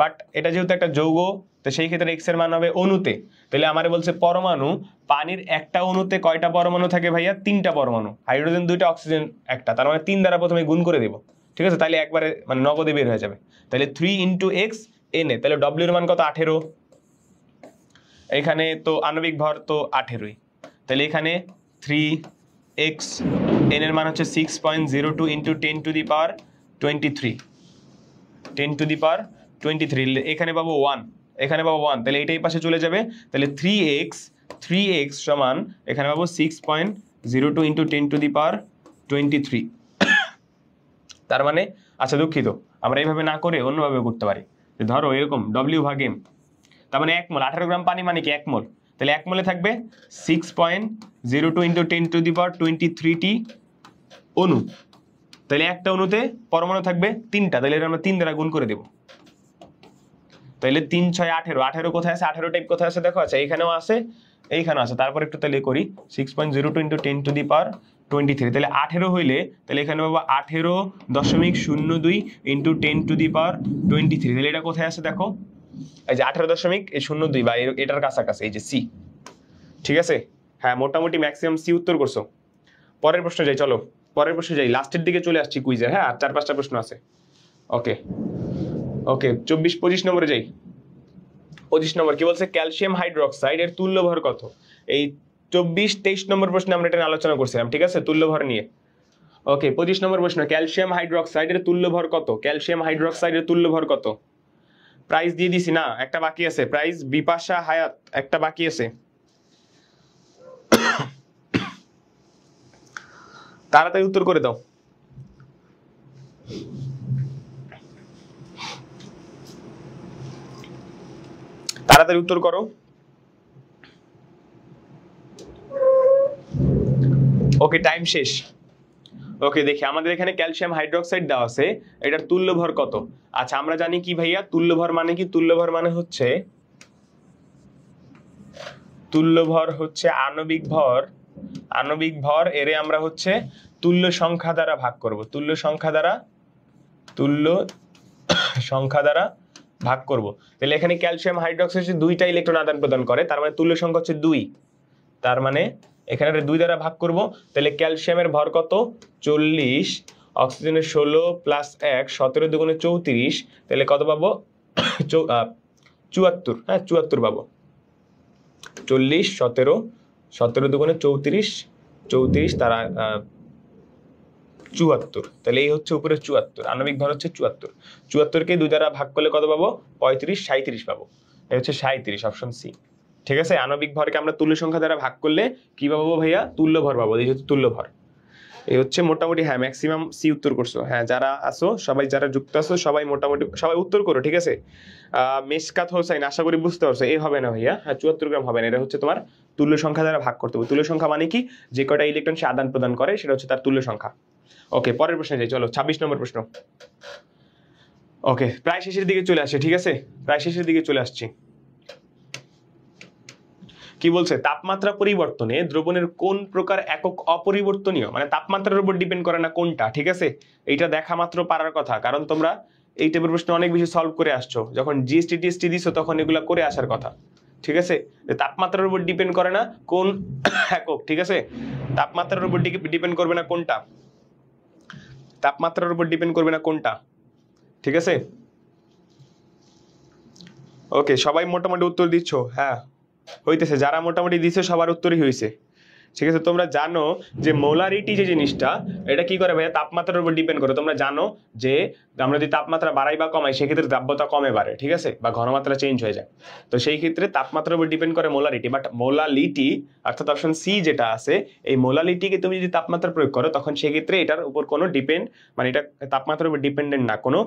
[SPEAKER 1] বাট এটা যেহেতু একটা যৌগ তো সেই ক্ষেত্রে এক্স এর মান হবে অনুতে তাহলে আমার বলছে পরমাণু পানির একটা অনুতে কয়টা পরমাণু থাকে ভাইয়া তিনটা পরমাণু হাইড্রোজেন দুইটা অক্সিজেন একটা তার মানে তিন দ্বারা প্রথমে গুণ করে দেবো ঠিক আছে তাহলে একবারে মানে নগদে বের হয়ে যাবে তাহলে থ্রি ইন্টু এক্স এনে তাহলে ডব্লিউর মান কত আঠেরো এখানে তো আণবিক ভর তো আঠেরোই তাহলে এখানে থ্রি এক্স এন এর মান হচ্ছে six point zero two into ten to the power twenty three ten to the power twenty three এখানে পাবো ওয়ান এখানে পাবো ওয়ান তাহলে এটাই পাশে চলে যাবে তাহলে থ্রি এক্স থ্রি এক্স সমান এখানে পাবো six point zero two into ten to the power twenty three তার মানে আচ্ছা দুঃখিত আমরা এইভাবে না করে অন্যভাবে করতে পারি ধরো এরকম ডব্লিউ ভাগ এম তার মানে এক মল আঠারো গ্রাম পানি মানে কি এক মল তাহলে এক মলে থাকবে six point zero two into ten to the power twenty থ্রিটি অনু তাহলে একটা অনুতে পরমাণু থাকবে তিনটা তাহলে এটা আমরা তিন দ্বারা গুণ করে দেব তাহলে তিন ছয় আঠেরো আঠেরো কোথায় আছে আঠেরো টাইপ কোথায় আছে দেখো আচ্ছা এখানেও আছে এইখানেও আছে তারপর একটু তাহলে করি six point zero two into ten to the power twenty three তাহলে আঠেরো হইলে তাহলে এখানে পাবো আঠেরো দশমিক শূন্য দুই into ten to the power twenty three তাহলে এটা কোথায় আছে দেখো এই যে আঠেরো দশমিক শূন্য দুই বা এটার কাছাকাছি এই যে সি ঠিক আছে হ্যাঁ মোটামুটি ম্যাক্সিমাম সি উত্তর করছো পরের প্রশ্ন যাই চলো পরের প্রশ্ন যাই লাস্টের দিকে চলে আসছি কুইজের হ্যাঁ চার পাঁচটা প্রশ্ন আছে ওকে ওকে চব্বিশ পঁচিশ নম্বরে যাই পঁচিশ নম্বর কি বলছে ক্যালসিয়াম হাইড্রোক্সাইড এর তুল্য ভর কত এই চব্বিশ তেইশ নম্বর প্রশ্নে আমরা এটা আলোচনা করছিলাম ঠিক আছে তুল্যভর নিয়ে ওকে পঁচিশ নম্বর প্রশ্ন ক্যালসিয়াম হাইড্রোক্সাইডের তুল্যভর কত ক্যালসিয়াম হাইড্রোক্সাইডের তুল্যভর কত প্রাইস দিয়ে দিছি না একটা বাকি আছে প্রাইস বিপাশা হায়াত একটা বাকি আছে তাড়াতাড়ি উত্তর করে দাও তাড়াতাড়ি উত্তর করো ওকে টাইম শেষ ওকে দেখি আমাদের এখানে ক্যালসিয়াম হাইড্রোক্সাইড দেওয়া আছে এটার তুল্য ভর কত আচ্ছা আমরা জানি কি ভাইয়া তুল্য ভর মানে কি তুল্য ভর মানে হচ্ছে তুল্য ভর হচ্ছে আণবিক ভর আণবিক ভর এরে আমরা হচ্ছে তুল্য সংখ্যা দ্বারা ভাগ করব তুল্য সংখ্যা দ্বারা তুল্য সংখ্যা দ্বারা ভাগ করব তাহলে এখানে ক্যালসিয়াম হাইড্রোক্সাইড দুইটা ইলেকট্রন আদান প্রদান করে তার মানে তুল্য সংখ্যা হচ্ছে দুই তার মানে এখানে দুই দ্বারা ভাগ করব তাহলে ক্যালসিয়ামের ভর কত চল্লিশ অক্সিজেনের ষোলো প্লাস এক সতেরো দুগুণে চৌত্রিশ তাহলে কত পাবো *coughs* চুয়াত্তর হ্যাঁ চুয়াত্তর পাবো চল্লিশ সতেরো সতেরো দুগুণে চৌত্রিশ চৌত্রিশ তারা চুয়াত্তর তাহলে এই হচ্ছে উপরে চুয়াত্তর আণবিক ভর হচ্ছে চুয়াত্তর চুয়াত্তরকে দুই দ্বারা ভাগ করলে কত পাবো পঁয়ত্রিশ সাঁত্রিশ পাবো এটা হচ্ছে সাঁত্রিশ অপশন সি ঠিক আছে আণবিক ভরকে আমরা তুল্য সংখ্যা দ্বারা ভাগ করলে কি পাবো ভাইয়া তুল্য ভর পাবো এই হচ্ছে তুল্য ভর এই হচ্ছে মোটামুটি হ্যাঁ ম্যাক্সিমাম সি উত্তর করছো হ্যাঁ যারা আসো সবাই যারা যুক্ত আসো সবাই মোটামুটি সবাই উত্তর করো ঠিক আছে মেসকাত হোসাইন আশা করি বুঝতে পারছো এই হবে না ভাইয়া হ্যাঁ চুয়াত্তর গ্রাম হবে না এটা হচ্ছে তোমার তুল্য সংখ্যা দ্বারা ভাগ করতে হবে তুল্য সংখ্যা মানে কি যে কটা ইলেকট্রন সে আদান প্রদান করে সেটা হচ্ছে তার তুল্য সংখ্যা ওকে পরের প্রশ্নে যাই চলো ছাব্বিশ নম্বর প্রশ্ন ওকে প্রায় শেষের দিকে চলে আসছে ঠিক আছে প্রায় শেষের দিকে চলে আসছি কি বলছে তাপমাত্রা পরিবর্তনে দ্রবণের কোন প্রকার একক অপরিবর্তনীয় মানে তাপমাত্রার উপর ডিপেন্ড করে না কোনটা ঠিক আছে এইটা দেখা মাত্র পারার কথা কারণ তোমরা এই টাইপের প্রশ্ন অনেক বেশি সলভ করে আসছো যখন জিএসটি টিএসটি দিছো তখন এগুলো করে আসার কথা ঠিক আছে তাপমাত্রার উপর ডিপেন্ড করে না কোন *coughs* একক ঠিক আছে তাপমাত্রার উপর ডিপেন্ড করবে না কোনটা তাপমাত্রার উপর ডিপেন্ড করবে না কোনটা ঠিক আছে ওকে সবাই মোটামুটি উত্তর দিচ্ছ হ্যাঁ হইতেছে যারা মোটামুটি দিছে সবার উত্তরই হয়েছে ঠিক আছে তোমরা জানো যে মোলারিটি যে জিনিসটা এটা কি করে ভাইয়া তাপমাত্রার উপর ডিপেন্ড করে তোমরা জানো যে আমরা যদি তাপমাত্রা বাড়াই বা কমাই সেক্ষেত্রে দ্রাব্যতা কমে বাড়ে ঠিক আছে বা ঘনমাত্রা চেঞ্জ হয়ে যায় তো সেই ক্ষেত্রে তাপমাত্রার উপর ডিপেন্ড করে মোলারিটি বাট মোলালিটি অর্থাৎ অপশন সি যেটা আছে এই মোলালিটিকে তুমি যদি তাপমাত্রা প্রয়োগ করো তখন সেক্ষেত্রে এটার উপর কোনো ডিপেন্ড মানে এটা তাপমাত্রার উপর ডিপেন্ডেন্ট না কোনো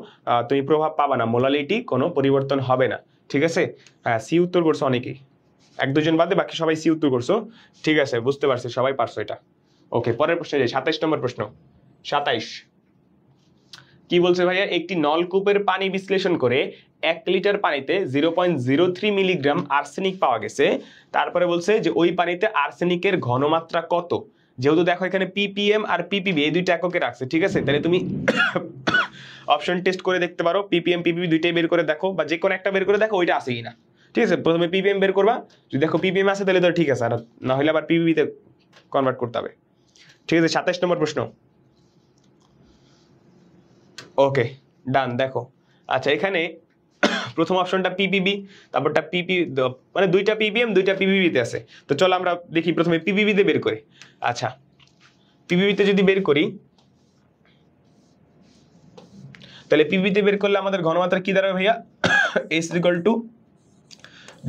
[SPEAKER 1] তুমি প্রভাব পাবা না মোলালিটি কোনো পরিবর্তন হবে না ঠিক আছে হ্যাঁ সি উত্তর করছে অনেকেই এক দুজন বাদে বাকি সবাই সি উত্তর করছো ঠিক আছে বুঝতে পারছি সবাই পারছো এটা ওকে পরের প্রশ্নে যাই সাতাইশ নম্বর প্রশ্ন সাতাইশ কি বলছে ভাইয়া একটি নলকূপের পানি বিশ্লেষণ করে এক লিটার পানিতে zero point zero three milligram arsenic পাওয়া গেছে তারপরে বলছে যে ওই পানিতে আর্সেনিকের ঘনমাত্রা কত যেহেতু দেখো এখানে পিপিএম আর পিপিবি এই দুইটা এককে রাখছে ঠিক আছে তাহলে তুমি অপশন *coughs* টেস্ট করে দেখতে পারো পিপিএম পিপিবি দুইটাই বের করে দেখো বা যে কোনো একটা বের করে দেখো ওইটা আসে কিনা ঠিক আছে প্রথমে পিবিএম বের করবা যদি দেখো পিবিএম আছে তাহলে তো ঠিক আছে আর না হলে আবার পিবিবিতে কনভার্ট করতে হবে ঠিক আছে সাতাশ নম্বর প্রশ্ন ওকে ডান দেখো আচ্ছা এখানে প্রথম অপশনটা পিপিবি তারপরটা পিপি মানে দুইটা পিপিএম দুইটা পিপিবিতে আছে তো চলো আমরা দেখি প্রথমে পিপিবিতে বের করি আচ্ছা পিপিবিতে যদি বের করি তাহলে পিপিতে বের করলে আমাদের ঘনমাত্রা কি দাঁড়াবে ভাইয়া এস ইকাল টু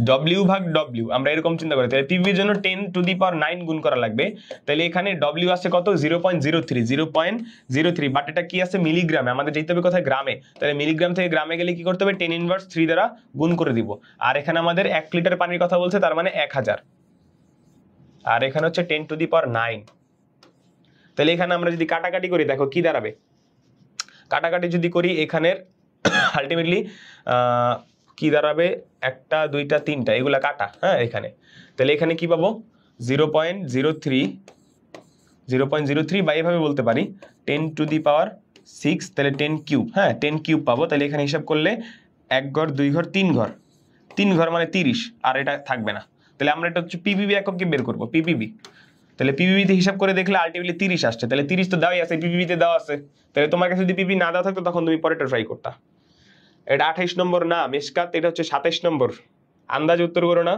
[SPEAKER 1] ডব্লিউ ভাগ ডব্লিউ আমরা এরকম চিন্তা করি তাহলে পিভির জন্য ten to the power nine গুণ করা লাগবে তাহলে এখানে ডব্লিউ আছে কত zero point zero three zero point zero three but এটা কি আছে মিলিগ্রামে আমাদের যেতে হবে কোথায় গ্রামে তাহলে মিলিগ্রাম থেকে গ্রামে গেলে কি করতে হবে টেন ইনভার্স থ্রি দ্বারা গুণ করে দিব আর এখানে আমাদের এক লিটার পানির কথা বলছে তার মানে এক হাজার আর এখানে হচ্ছে ten to the power nine তাহলে এখানে আমরা যদি কাটাকাটি করি দেখো কি দাঁড়াবে কাটাকাটি যদি করি এখানের *coughs* আলটিমেটলি কি দাঁড়াবে একটা দুইটা তিনটা এগুলা কাটা হ্যাঁ এখানে তাহলে এখানে কি পাবো zero point zero three zero point zero three বা এভাবে বলতে পারি ten to the power six তাহলে টেন কিউব হ্যাঁ টেন কিউব পাবো তাহলে এখানে হিসাব করলে এক ঘর দুই ঘর তিন ঘর তিন ঘর মানে তিরিশ আর এটা থাকবে না তাহলে আমরা এটা হচ্ছে পিবিবি এককে বের করবো পিপিবি তাহলে পিবিবিতে হিসাব করে দেখলে আলটিমেটলি তিরিশ আসছে তাহলে তিরিশ তো দেওয়াই আছে পিবিবিতে দেওয়া আছে তাহলে তোমার কাছে যদি পিবি না দেওয়া থাকতো তখন তুমি পরেরটা ট্রাই করতা এটা আঠাইশ নম্বর না মিসকাত এটা হচ্ছে সাতাইশ নম্বর আন্দাজ উত্তর করো না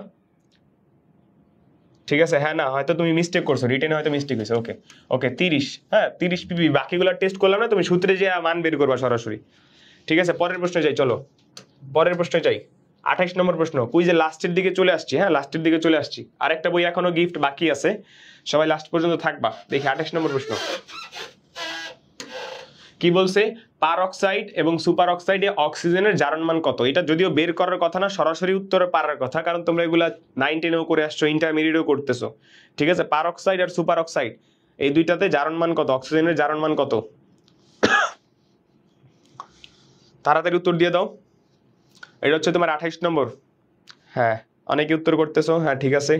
[SPEAKER 1] ঠিক আছে হ্যাঁ না হয়তো তুমি মিস্টেক করছো রিটেনে হয়তো মিস্টেক হয়েছে ওকে ওকে তিরিশ হ্যাঁ তিরিশ পিপি বাকিগুলো টেস্ট করলাম না তুমি সূত্রে যে মান বের করবা সরাসরি ঠিক আছে পরের প্রশ্নে যাই চলো পরের প্রশ্নে যাই আঠাইশ নম্বর প্রশ্ন যে লাস্টের দিকে চলে আসছি হ্যাঁ লাস্টের দিকে চলে আসছি আর একটা বই এখনো গিফট বাকি আছে সবাই লাস্ট পর্যন্ত থাকবা দেখি আঠাইশ নম্বর প্রশ্ন কি বলছে পার অক্সাইড এবং সুপার অক্সাইডে অক্সিজেনের জারণ মান কত এটা যদিও বের করার কথা না সরাসরি উত্তরে পারার কথা কারণ তোমরা এগুলো নাইন করে আসছো ইন্টারমিডিয়েটও করতেছো ঠিক আছে পার অক্সাইড আর সুপার অক্সাইড এই দুইটাতে জারণ মান কত অক্সিজেনের জারণ মান কত তাড়াতাড়ি উত্তর দিয়ে দাও এটা হচ্ছে তোমার আঠাইশ নম্বর হ্যাঁ অনেকে উত্তর করতেছো হ্যাঁ ঠিক আছে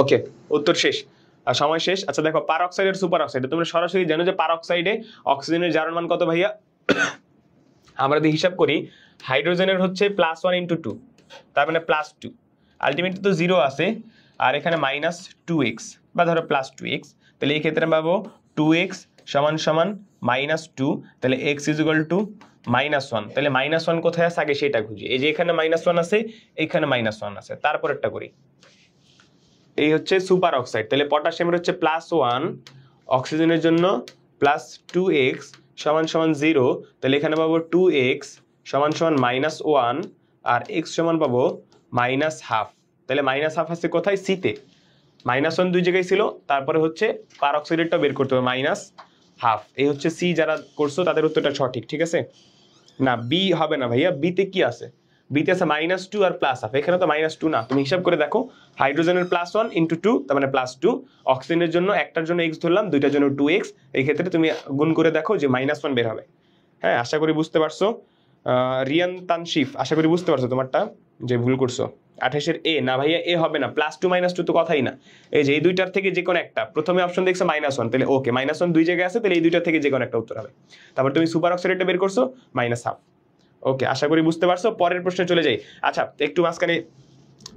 [SPEAKER 1] ওকে উত্তর শেষ আর সময় শেষ আচ্ছা দেখো পারঅক্সাইড আর সুপার অক্সাইড তোমরা সরাসরি জানো যে পারঅক্সাইডে অক্সিজেনের জারণ মান কত ভাইয়া আমরা যদি হিসাব করি হাইড্রোজেনের হচ্ছে প্লাস ওয়ান ইন্টু টু তার মানে প্লাস টু আলটিমেটলি তো জিরো আছে আর এখানে মাইনাস টু এক্স বা ধরো প্লাস টু এক্স তাহলে এই ক্ষেত্রে পাবো টু এক্স সমান সমান মাইনাস টু তাহলে X equal to minus one তাহলে মাইনাস ওয়ান কোথায় আছে আগে সেটা খুঁজি এই যে এখানে মাইনাস ওয়ান আছে এখানে মাইনাস ওয়ান আছে তারপর একটা করি এই হচ্ছে সুপার অক্সাইড তাহলে পটাশিয়ামের হচ্ছে প্লাস ওয়ান অক্সিজেনের জন্য প্লাস টু এক্স সমান সমান জিরো তাহলে এখানে পাবো টু এক্স সমান সমান মাইনাস ওয়ান আর এক্স সমান পাবো মাইনাস হাফ তাহলে মাইনাস হাফ আছে কোথায় সিতে মাইনাস ওয়ান দুই জায়গায় ছিল তারপরে হচ্ছে পার অক্সাইডেরটা বের করতে হবে মাইনাস হাফ এই হচ্ছে সি যারা করছো তাদের উত্তরটা সঠিক ঠিক আছে না বি হবে না ভাইয়া বিতে কি আছে বিতে আছে মাইনাস টু আর প্লাস হাফ এখানে তো মাইনাস টু না তুমি হিসাব করে দেখো হাইড্রোজেনের প্লাস ওয়ান ইন্টু টু তার মানে প্লাস টু অক্সিজেনের জন্য একটার জন্য এক্স ধরলাম দুইটার জন্য টু এক্স এই ক্ষেত্রে তুমি গুণ করে দেখো যে মাইনাস ওয়ান বের হবে হ্যাঁ আশা করি বুঝতে পারছো রিয়ান তানশিফ আশা করি বুঝতে পারছো তোমারটা যে ভুল করছো আঠাশের এ না ভাইয়া এ হবে না প্লাস টু মাইনাস টু তো কথাই না এই যে এই দুইটার থেকে যে কোনো একটা প্রথমে অপশন দেখছো মাইনাস ওয়ান তাহলে ওকে মাইনাস ওয়ান দুই জায়গায় আছে তাহলে এই দুইটার থেকে যে কোনো একটা উত্তর হবে তারপর তুমি সুপার অক্সাইডটা বের করছো মাইনাস হাফ ওকে আশা করি বুঝতে পারছো পরের প্রশ্নে চলে যাই আচ্ছা একটু মাঝখানে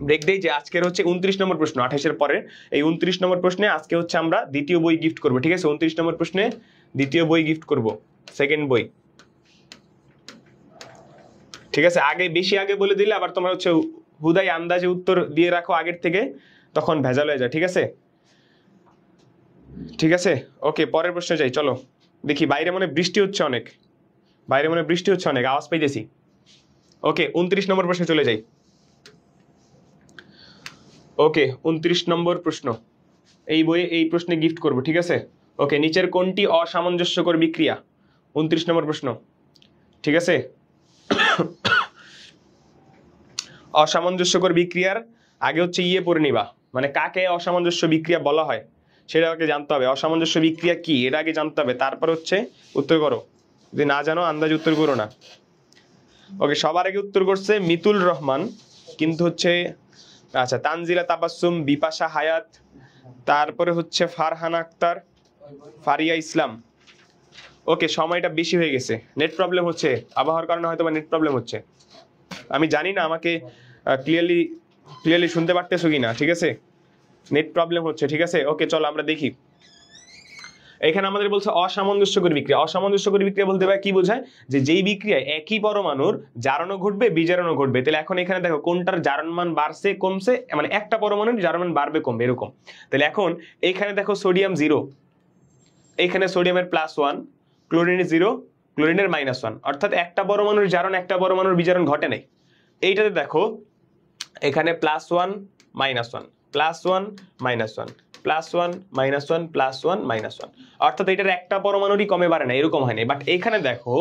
[SPEAKER 1] ব্রেক দেই যে আজকের হচ্ছে উনত্রিশ নম্বর প্রশ্ন আঠাশের পরে এই উনত্রিশ নম্বর প্রশ্নে আজকে হচ্ছে আমরা দ্বিতীয় বই গিফট করবো ঠিক আছে উনত্রিশ নম্বর প্রশ্নে দ্বিতীয় বই গিফট করবো সেকেন্ড বই ঠিক আছে আগে বেশি আগে বলে দিলে আবার তোমার হচ্ছে হুদাই আন্দাজে উত্তর দিয়ে রাখো আগের থেকে তখন ভেজাল হয়ে যায় ঠিক আছে ঠিক আছে ওকে পরের প্রশ্নে যাই চলো দেখি বাইরে মনে বৃষ্টি হচ্ছে অনেক বাইরে মনে বৃষ্টি হচ্ছে অনেক আওয়াজ পাইতেছি ওকে উনত্রিশ নম্বর প্রশ্নে চলে যাই ওকে উনত্রিশ নম্বর প্রশ্ন এই বইয়ে এই প্রশ্নে গিফট করব ঠিক আছে ওকে নিচের কোনটি অসামঞ্জস্যকর বিক্রিয়া উনত্রিশ নম্বর প্রশ্ন ঠিক আছে অসামঞ্জস্যকর বিক্রিয়ার আগে হচ্ছে ইয়ে পড়ে নিবা মানে কাকে অসামঞ্জস্য বিক্রিয়া বলা হয় সেটা আগে জানতে হবে অসামঞ্জস্য বিক্রিয়া কি এটা আগে জানতে হবে তারপর হচ্ছে উত্তর করো যদি না জানো আন্দাজ উত্তর করো না ওকে সবার আগে উত্তর করছে মিতুল রহমান কিন্তু হচ্ছে আচ্ছা তানজিলা তাবাসুম বিপাশা হায়াত তারপরে হচ্ছে ফারহান আক্তার ফারিয়া ইসলাম ওকে সময়টা বেশি হয়ে গেছে নেট প্রবলেম হচ্ছে আবহাওয়ার কারণে হয়তো বা নেট প্রবলেম হচ্ছে আমি জানি না আমাকে ক্লিয়ারলি ক্লিয়ারলি শুনতে পারতেছো কি না ঠিক আছে নেট প্রবলেম হচ্ছে ঠিক আছে ওকে চলো আমরা দেখি এখানে আমাদের বলছে অসামঞ্জস্যকর বিক্রিয়া অসামঞ্জস্যকর বিক্রিয়া বলতে পারে কি বোঝায় যে যেই বিক্রিয়ায় একই পরমাণুর জারণও ঘটবে বিজারণও ঘটবে তাহলে এখন এখানে দেখো কোনটার জারণমান বাড়ছে কমছে মানে একটা পরমাণুর জারণমান বাড়বে কমবে এরকম তাহলে এখন এখানে দেখো সোডিয়াম জিরো এখানে সোডিয়ামের প্লাস ওয়ান ক্লোরিনের জিরো ক্লোরিনের মাইনাস ওয়ান অর্থাৎ একটা পরমাণুর জারণ একটা পরমাণুর বিজারণ ঘটে নাই এইটাতে দেখো এখানে plus one minus one plus one minus one plus one minus one plus one minus one অর্থাৎ এটার একটা পরমাণুরই কমে বাড়ে না এরকম হয় না বাট এখানে দেখো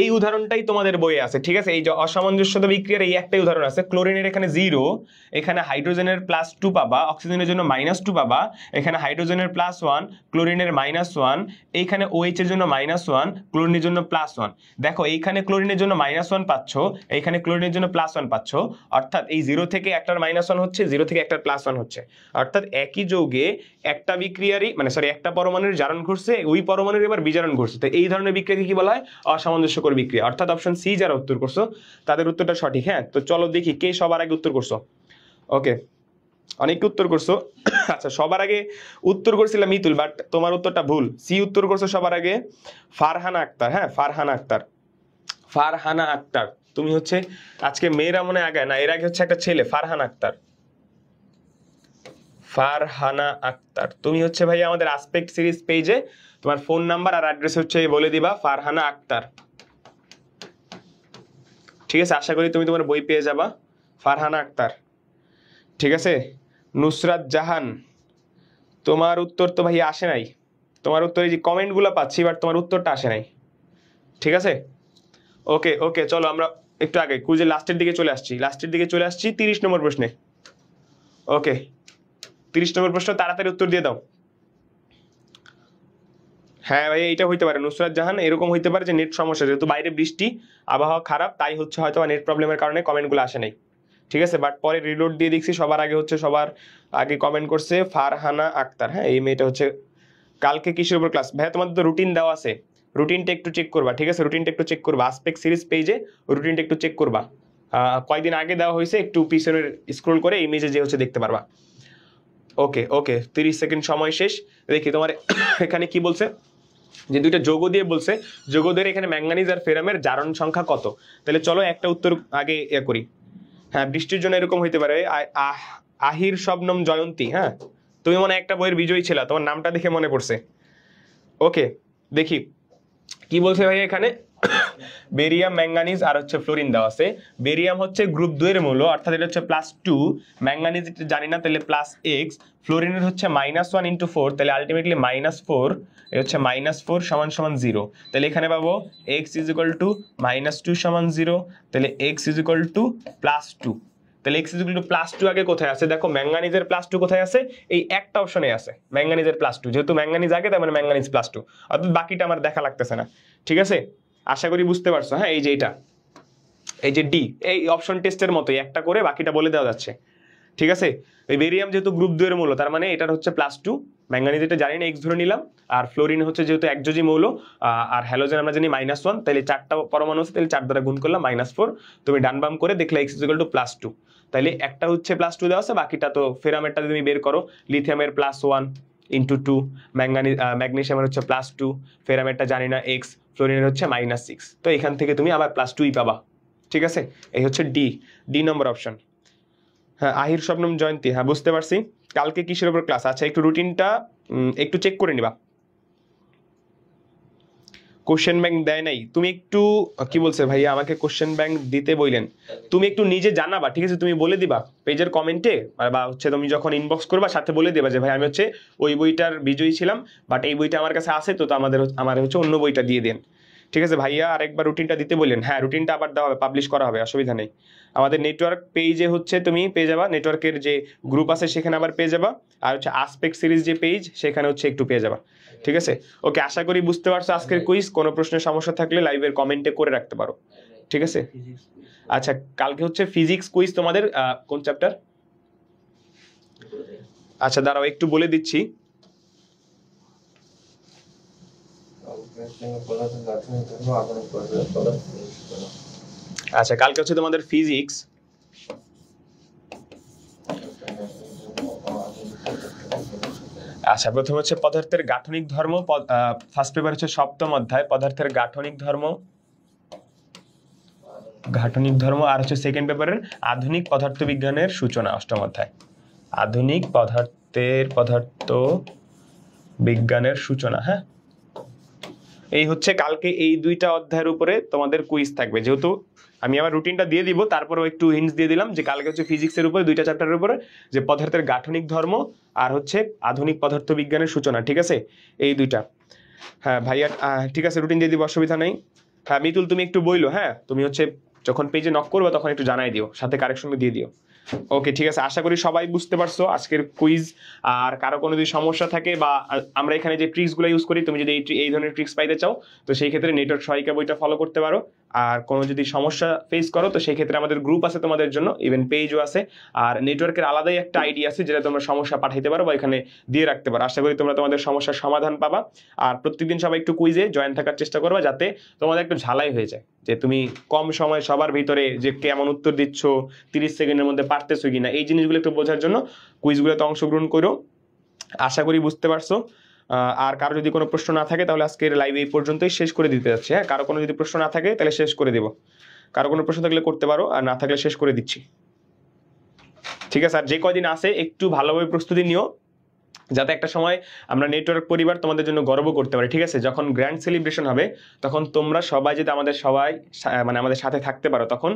[SPEAKER 1] এই উদাহরণটাই তোমাদের বইয়ে আছে ঠিক আছে এই যে অসামঞ্জস্যতা বিক্রিয়ার এই একটাই উদাহরণ আছে ক্লোরিনের এখানে জিরো এখানে হাইড্রোজেনের প্লাস টু পাবা অক্সিজেনের জন্য মাইনাস টু পাবা এখানে হাইড্রোজেনের প্লাস ওয়ান ক্লোরিনের মাইনাস ওয়ান এইখানে ওএইচ OH এর জন্য মাইনাস ওয়ান ক্লোরিনের জন্য প্লাস ওয়ান দেখো এইখানে ক্লোরিনের জন্য মাইনাস ওয়ান পাচ্ছ এইখানে ক্লোরিনের জন্য প্লাস ওয়ান পাচ্ছ অর্থাৎ এই জিরো থেকে একটার মাইনাস ওয়ান হচ্ছে জিরো থেকে একটার প্লাস ওয়ান হচ্ছে অর্থাৎ একই যৌগে একটা বিক্রিয়ারই মানে সরি একটা পরমাণুর জারণ ঘটছে ওই পরমাণুর এবার বিজারণ ঘটছে তো এই ধরনের বিক্রিয়াকে কি বলা হয় অসামঞ্জস্য উদ্দেশ্যকর বিক্রিয়া অর্থাৎ অপশন সি যারা উত্তর করছো তাদের উত্তরটা সঠিক হ্যাঁ তো চলো দেখি কে সবার আগে উত্তর করছো ওকে অনেকে উত্তর করছো *coughs* আচ্ছা সবার আগে উত্তর করছিলাম মিতুল বাট তোমার উত্তরটা ভুল সি উত্তর করছো সবার আগে ফারহানা আক্তার হ্যাঁ ফারহানা আক্তার ফারহানা আক্তার তুমি হচ্ছে আজকে মেয়েরা মনে আগায় না এর আগে হচ্ছে একটা ছেলে ফারহান আক্তার ফারহানা আক্তার তুমি হচ্ছে ভাই আমাদের আসপেক্ট সিরিজ পেজে তোমার ফোন নাম্বার আর অ্যাড্রেস হচ্ছে বলে দিবা ফারহানা আক্তার ঠিক আছে আশা করি তুমি তোমার বই পেয়ে যাবা ফারহানা আক্তার ঠিক আছে নুসরাত জাহান তোমার উত্তর তো ভাই আসে নাই তোমার উত্তর এই যে কমেন্টগুলো পাচ্ছি বাট তোমার উত্তরটা আসে নাই ঠিক আছে ওকে ওকে চলো আমরা একটু আগে কুজে লাস্টের দিকে চলে আসছি লাস্টের দিকে চলে আসছি তিরিশ নম্বর প্রশ্নে ওকে তিরিশ নম্বর প্রশ্ন তাড়াতাড়ি উত্তর দিয়ে দাও হ্যাঁ ভাই এটা হইতে পারে নুসরাত জাহান এরকম হইতে পারে যে নেট সমস্যা যেহেতু বাইরে বৃষ্টি আবহাওয়া খারাপ তাই হচ্ছে হয়তো নেট প্রবলেমের কারণে কমেন্টগুলো আসে নাই ঠিক আছে বাট পরে রিলোড দিয়ে দেখছি সবার আগে হচ্ছে সবার আগে কমেন্ট করছে ফারহানা আক্তার হ্যাঁ এই মেয়েটা হচ্ছে কালকে কিসের উপর ক্লাস ভাই তোমাদের তো রুটিন দেওয়া আছে রুটিনটা একটু চেক করবা ঠিক আছে রুটিনটা একটু চেক করবা আসপেক্ট সিরিজ পেজে রুটিনটা একটু চেক করবা কয়েকদিন আগে দেওয়া হয়েছে একটু পিছনের স্ক্রোল করে এই মেজে যে হচ্ছে দেখতে পারবা ওকে ওকে তিরিশ সেকেন্ড সময় শেষ দেখি তোমার *coughs* এখানে কি বলছে যে দুইটা যৌগ দিয়ে বলছে যৌগদের এখানে ম্যাঙ্গানিজ আর ফেরামের জারণ সংখ্যা কত তাহলে চলো একটা উত্তর আগে ইয়ে করি হ্যাঁ বৃষ্টির জন্য এরকম হইতে পারে আহির শবনম জয়ন্তী হ্যাঁ তুমি মনে একটা বইয়ের বিজয়ী ছিল তোমার নামটা দেখে মনে পড়ছে ওকে দেখি কি বলছে ভাই এখানে বেরিয়াম ম্যাঙ্গানিজ আর হচ্ছে ফ্লোরিন দেওয়া আছে বেরিয়াম হচ্ছে গ্রুপ দুই এর মূল অর্থাৎ এটা হচ্ছে প্লাস টু ম্যাঙ্গানিজ জানি না তাহলে প্লাস এক্স ফ্লোরিনের হচ্ছে মাইনাস ওয়ান ইন্টু ফোর তাহলে আলটিমেটলি মাইনাস ফোর এ হচ্ছে মাইনাস ফোর সমান সমান জিরো তাহলে এখানে পাবো X is equal to minus two সমান জিরো তাহলে X is equal to plus two তাহলে X equal to plus two আগে কোথায় আছে দেখো ম্যাঙ্গানিজের প্লাস টু কোথায় আছে এই একটা অপশনে আছে ম্যাঙ্গানিজের প্লাস টু যেহেতু ম্যাঙ্গানিজ আগে তার মানে ম্যাঙ্গানিজ প্লাস টু অর্থাৎ বাকিটা আমার দেখা লাগতেছে না ঠিক আছে আশা করি বুঝতে পারছো হ্যাঁ এই যে এটা এই যে ডি এই অপশন টেস্টের মতোই একটা করে বাকিটা বলে দেওয়া যাচ্ছে ঠিক আছে এই বেরিয়াম যেহেতু গ্রুপ দুয়ের মৌল তার মানে এটার হচ্ছে প্লাস টু ম্যাঙ্গানিজ এটা জানি না এক্স ধরে নিলাম আর ফ্লোরিন হচ্ছে যেহেতু এক জোজি মৌল আর হ্যালোজেন আমরা জানি মাইনাস ওয়ান তাহলে চারটা পরমাণু আছে তাহলে চার দ্বারা গুণ করলাম মাইনাস ফোর তুমি ডান বাম করে দেখলে X equal to plus two তাহলে একটা হচ্ছে প্লাস টু দেওয়া আছে বাকিটা তো ফেরামেরটা তুমি বের করো লিথিয়ামের প্লাস ওয়ান ইন্টু টু ম্যাঙ্গানি ম্যাগনেশিয়ামের হচ্ছে প্লাস টু ফেরামেটটা জানি না এক্স ফ্লোরিনের হচ্ছে মাইনাস সিক্স তো এখান থেকে তুমি আবার প্লাস টুই পাবা ঠিক আছে এই হচ্ছে ডি ডি নম্বর অপশন হ্যাঁ আহির স্বপ্নম জয়ন্তী হ্যাঁ বুঝতে পারছি কালকে কিসের উপর ক্লাস আচ্ছা একটু রুটিনটা একটু চেক করে নিবা কোশ্চেন ব্যাংক দেয় নাই তুমি একটু কি বলছে ভাইয়া আমাকে কোশ্চেন ব্যাংক দিতে বললেন তুমি একটু নিজে জানাবা ঠিক আছে তুমি বলে দিবা পেজের কমেন্টে বা হচ্ছে তুমি যখন ইনবক্স করবা সাথে বলে দেবা যে ভাই আমি হচ্ছে ওই বইটার বিজয়ী ছিলাম বাট এই বইটা আমার কাছে আছে তো আমাদের আমার হচ্ছে অন্য বইটা দিয়ে দেন ঠিক আছে ভাইয়া আরেকবার রুটিনটা দিতে বললেন হ্যাঁ রুটিনটা আবার দেওয়া হবে পাবলিশ করা হবে অসুবিধা নেই আমাদের নেটওয়ার্ক পেজে হচ্ছে তুমি পেয়ে যাবা নেটওয়ার্কের যে গ্রুপ আছে সেখানে আবার পেয়ে যাবা আর হচ্ছে আসপেক্ট সিরিজ যে পেজ সেখানে হচ্ছে একটু পেয়ে যাবা ঠিক আছে ওকে আশা করি বুঝতে পারছো আজকের কুইজ হ্যাঁ। কোনো প্রশ্নের সমস্যা থাকলে লাইভের কমেন্টে করে রাখতে পারো ঠিক আছে আচ্ছা কালকে হচ্ছে ফিজিক্স কুইজ তোমাদের কোন চ্যাপ্টার আচ্ছা দাঁড়াও একটু বলে দিচ্ছি আচ্ছা কালকে হচ্ছে তোমাদের ফিজিক্স আচ্ছা প্রথম হচ্ছে পদার্থের গাঠনিক ধর্ম ফার্স্ট পেপার হচ্ছে সপ্তম অধ্যায় পদার্থের গাঠনিক ধর্ম গাঠনিক ধর্ম আর হচ্ছে সেকেন্ড পেপারের আধুনিক পদার্থবিজ্ঞানের সূচনা অষ্টম অধ্যায় আধুনিক পদার্থের পদার্থ বিজ্ঞানের সূচনা হ্যাঁ এই হচ্ছে কালকে এই দুইটা অধ্যায়ের উপরে তোমাদের কুইজ থাকবে যেহেতু আমি আমার রুটিনটা দিয়ে দিব তারপরও একটু হিন্স দিয়ে দিলাম যে কালকে হচ্ছে ফিজিক্সের উপরে দুইটা চ্যাপ্টারের উপরে যে পদার্থের গাঠনিক ধর্ম আর হচ্ছে আধুনিক পদার্থ বিজ্ঞানের সূচনা ঠিক আছে এই দুইটা হ্যাঁ ভাইয়া ঠিক আছে রুটিন দিয়ে দিব অসুবিধা নেই হ্যাঁ মিতুল তুমি একটু বইলো হ্যাঁ তুমি হচ্ছে যখন পেজে নক করবে তখন একটু জানাই দিও সাথে কারেকশনও দিয়ে দিও ওকে ঠিক আছে আশা করি সবাই বুঝতে পারছো আজকের কুইজ আর কারো কোনো যদি সমস্যা থাকে বা আমরা এখানে যে ট্রিক্সগুলো ইউজ করি তুমি যদি এই এই ধরনের ট্রিক্স পাইতে চাও তো সেই ক্ষেত্রে নেটওয়ার্ক সহায়িকা বইটা ফলো করতে পারো আর কোনো যদি সমস্যা ফেস করো তো সেই ক্ষেত্রে আমাদের গ্রুপ আছে তোমাদের জন্য ইভেন পেজও আছে আর নেটওয়ার্কের আলাদাই একটা আইডি আছে যেটা তোমরা সমস্যা পাঠাইতে পারো বা এখানে দিয়ে রাখতে পারো আশা করি তোমরা তোমাদের সমস্যার সমাধান পাবা আর প্রত্যেকদিন সবাই একটু কুইজে জয়েন থাকার চেষ্টা করবা যাতে তোমাদের একটু ঝালাই হয়ে যায় যে তুমি কম সময় সবার ভিতরে যে কেমন উত্তর দিচ্ছ তিরিশ সেকেন্ডের মধ্যে পারতেছো কিনা এই জিনিসগুলো একটু বোঝার জন্য কুইজগুলোতে অংশগ্রহণ করো আশা করি বুঝতে পারছো আর কারো যদি কোনো প্রশ্ন না থাকে তাহলে আজকের লাইভ এই পর্যন্তই শেষ করে দিতে যাচ্ছি হ্যাঁ কারো কোনো যদি প্রশ্ন না থাকে তাহলে শেষ করে দেবো কারো কোনো প্রশ্ন থাকলে করতে পারো আর না থাকলে শেষ করে দিচ্ছি ঠিক আছে আর যে কদিন আসে একটু ভালোভাবে প্রস্তুতি নিও যাতে একটা সময় আমরা নেটওয়ার্ক পরিবার তোমাদের জন্য গর্ব করতে পারি ঠিক আছে যখন গ্র্যান্ড সেলিব্রেশন হবে তখন তোমরা সবাই যদি আমাদের সবাই মানে আমাদের সাথে থাকতে পারো তখন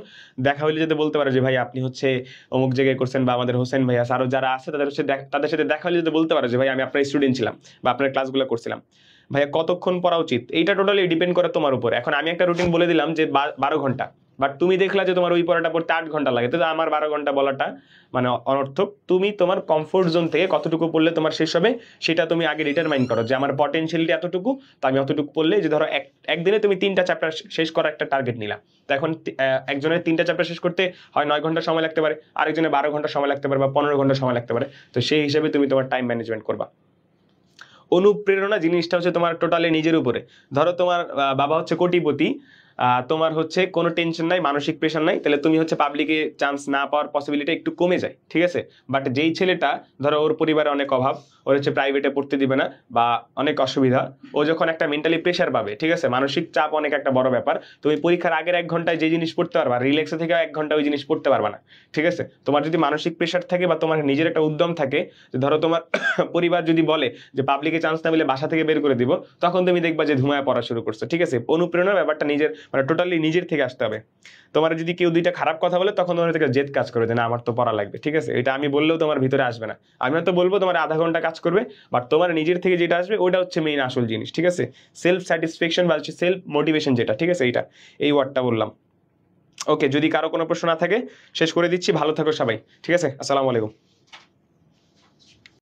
[SPEAKER 1] দেখা হলে যদি বলতে পারো যে ভাই আপনি হচ্ছে অমুক জায়গায় করছেন বা আমাদের হোসেন ভাই আছে আরও যারা আছে তাদের হচ্ছে তাদের সাথে দেখা হলে যদি বলতে পারো যে ভাই আমি আপনার স্টুডেন্ট ছিলাম বা আপনার ক্লাসগুলো করছিলাম ভাইয়া কতক্ষণ পড়া উচিত এইটা টোটালি ডিপেন্ড করে তোমার উপর এখন আমি একটা রুটিন বলে দিলাম যে বারো ঘন্টা বাট তুমি দেখলা যে তোমার ওই পড়াটা পড়তে আট ঘন্টা লাগে তো আমার বারো ঘন্টা বলাটা মানে অনর্থক তুমি তোমার কমফোর্ট জোন থেকে কতটুকু পড়লে তোমার শেষ হবে সেটা তুমি আগে ডিটারমাইন করো যে আমার পটেনশিয়ালটি এতটুকু তো আমি অতটুকু পড়লে যে ধরো এক একদিনে তুমি তিনটা চ্যাপ্টার শেষ করার একটা টার্গেট নিলা তো এখন একজনের তিনটা চ্যাপ্টার শেষ করতে হয় নয় ঘন্টা সময় লাগতে পারে আরেকজনের বারো ঘন্টা সময় লাগতে পারে বা পনেরো ঘন্টা সময় লাগতে পারে তো সেই হিসেবে তুমি তোমার টাইম ম্যানেজমেন্ট করবা অনুপ্রেরণা জিনিসটা হচ্ছে তোমার টোটালি নিজের উপরে ধরো তোমার বাবা হচ্ছে কোটিপতি তোমার হচ্ছে কোনো টেনশন নাই মানসিক প্রেশার নাই তাহলে তুমি হচ্ছে পাবলিকে চান্স না পাওয়ার পসিবিলিটি একটু কমে যায় ঠিক আছে বাট যেই ছেলেটা ধরো ওর পরিবারে অনেক অভাব ওর হচ্ছে প্রাইভেটে পড়তে দিবে না বা অনেক অসুবিধা ও যখন একটা মেন্টালি প্রেশার পাবে ঠিক আছে মানসিক চাপ অনেক একটা বড় ব্যাপার তুমি পরীক্ষার আগের এক ঘন্টায় যে জিনিস পড়তে পারবা রিল্যাক্সে থেকে এক ঘন্টা ওই জিনিস পড়তে পারবা না ঠিক আছে তোমার যদি মানসিক প্রেশার থাকে বা তোমার নিজের একটা উদ্যম থাকে যে ধরো তোমার *coughs* পরিবার যদি বলে যে পাবলিকে চান্স না মিলে বাসা থেকে বের করে দিব তখন তুমি দেখবা যে ধুমায় পড়া শুরু করছো ঠিক আছে অনুপ্রেরণার ব্যাপারটা নিজের মানে টোটালি নিজের থেকে আসতে হবে তোমার যদি কেউ দুইটা খারাপ কথা বলে তখন তোমার থেকে জেদ কাজ করবে যে না আমার তো পড়া লাগবে ঠিক আছে এটা আমি বললেও তোমার ভিতরে আসবে না আমি হয়তো বলবো তোমার আধা ঘন্টা কাজ করবে বাট তোমার নিজের থেকে যেটা আসবে ওটা হচ্ছে মেইন আসল জিনিস ঠিক আছে সেলফ স্যাটিসফ্যাকশন বা হচ্ছে সেলফ মোটিভেশন যেটা ঠিক আছে এইটা এই ওয়ার্ডটা বললাম ওকে যদি কারো কোনো প্রশ্ন না থাকে শেষ করে দিচ্ছি ভালো থাকো সবাই ঠিক আছে আসসালামু আলাইকুম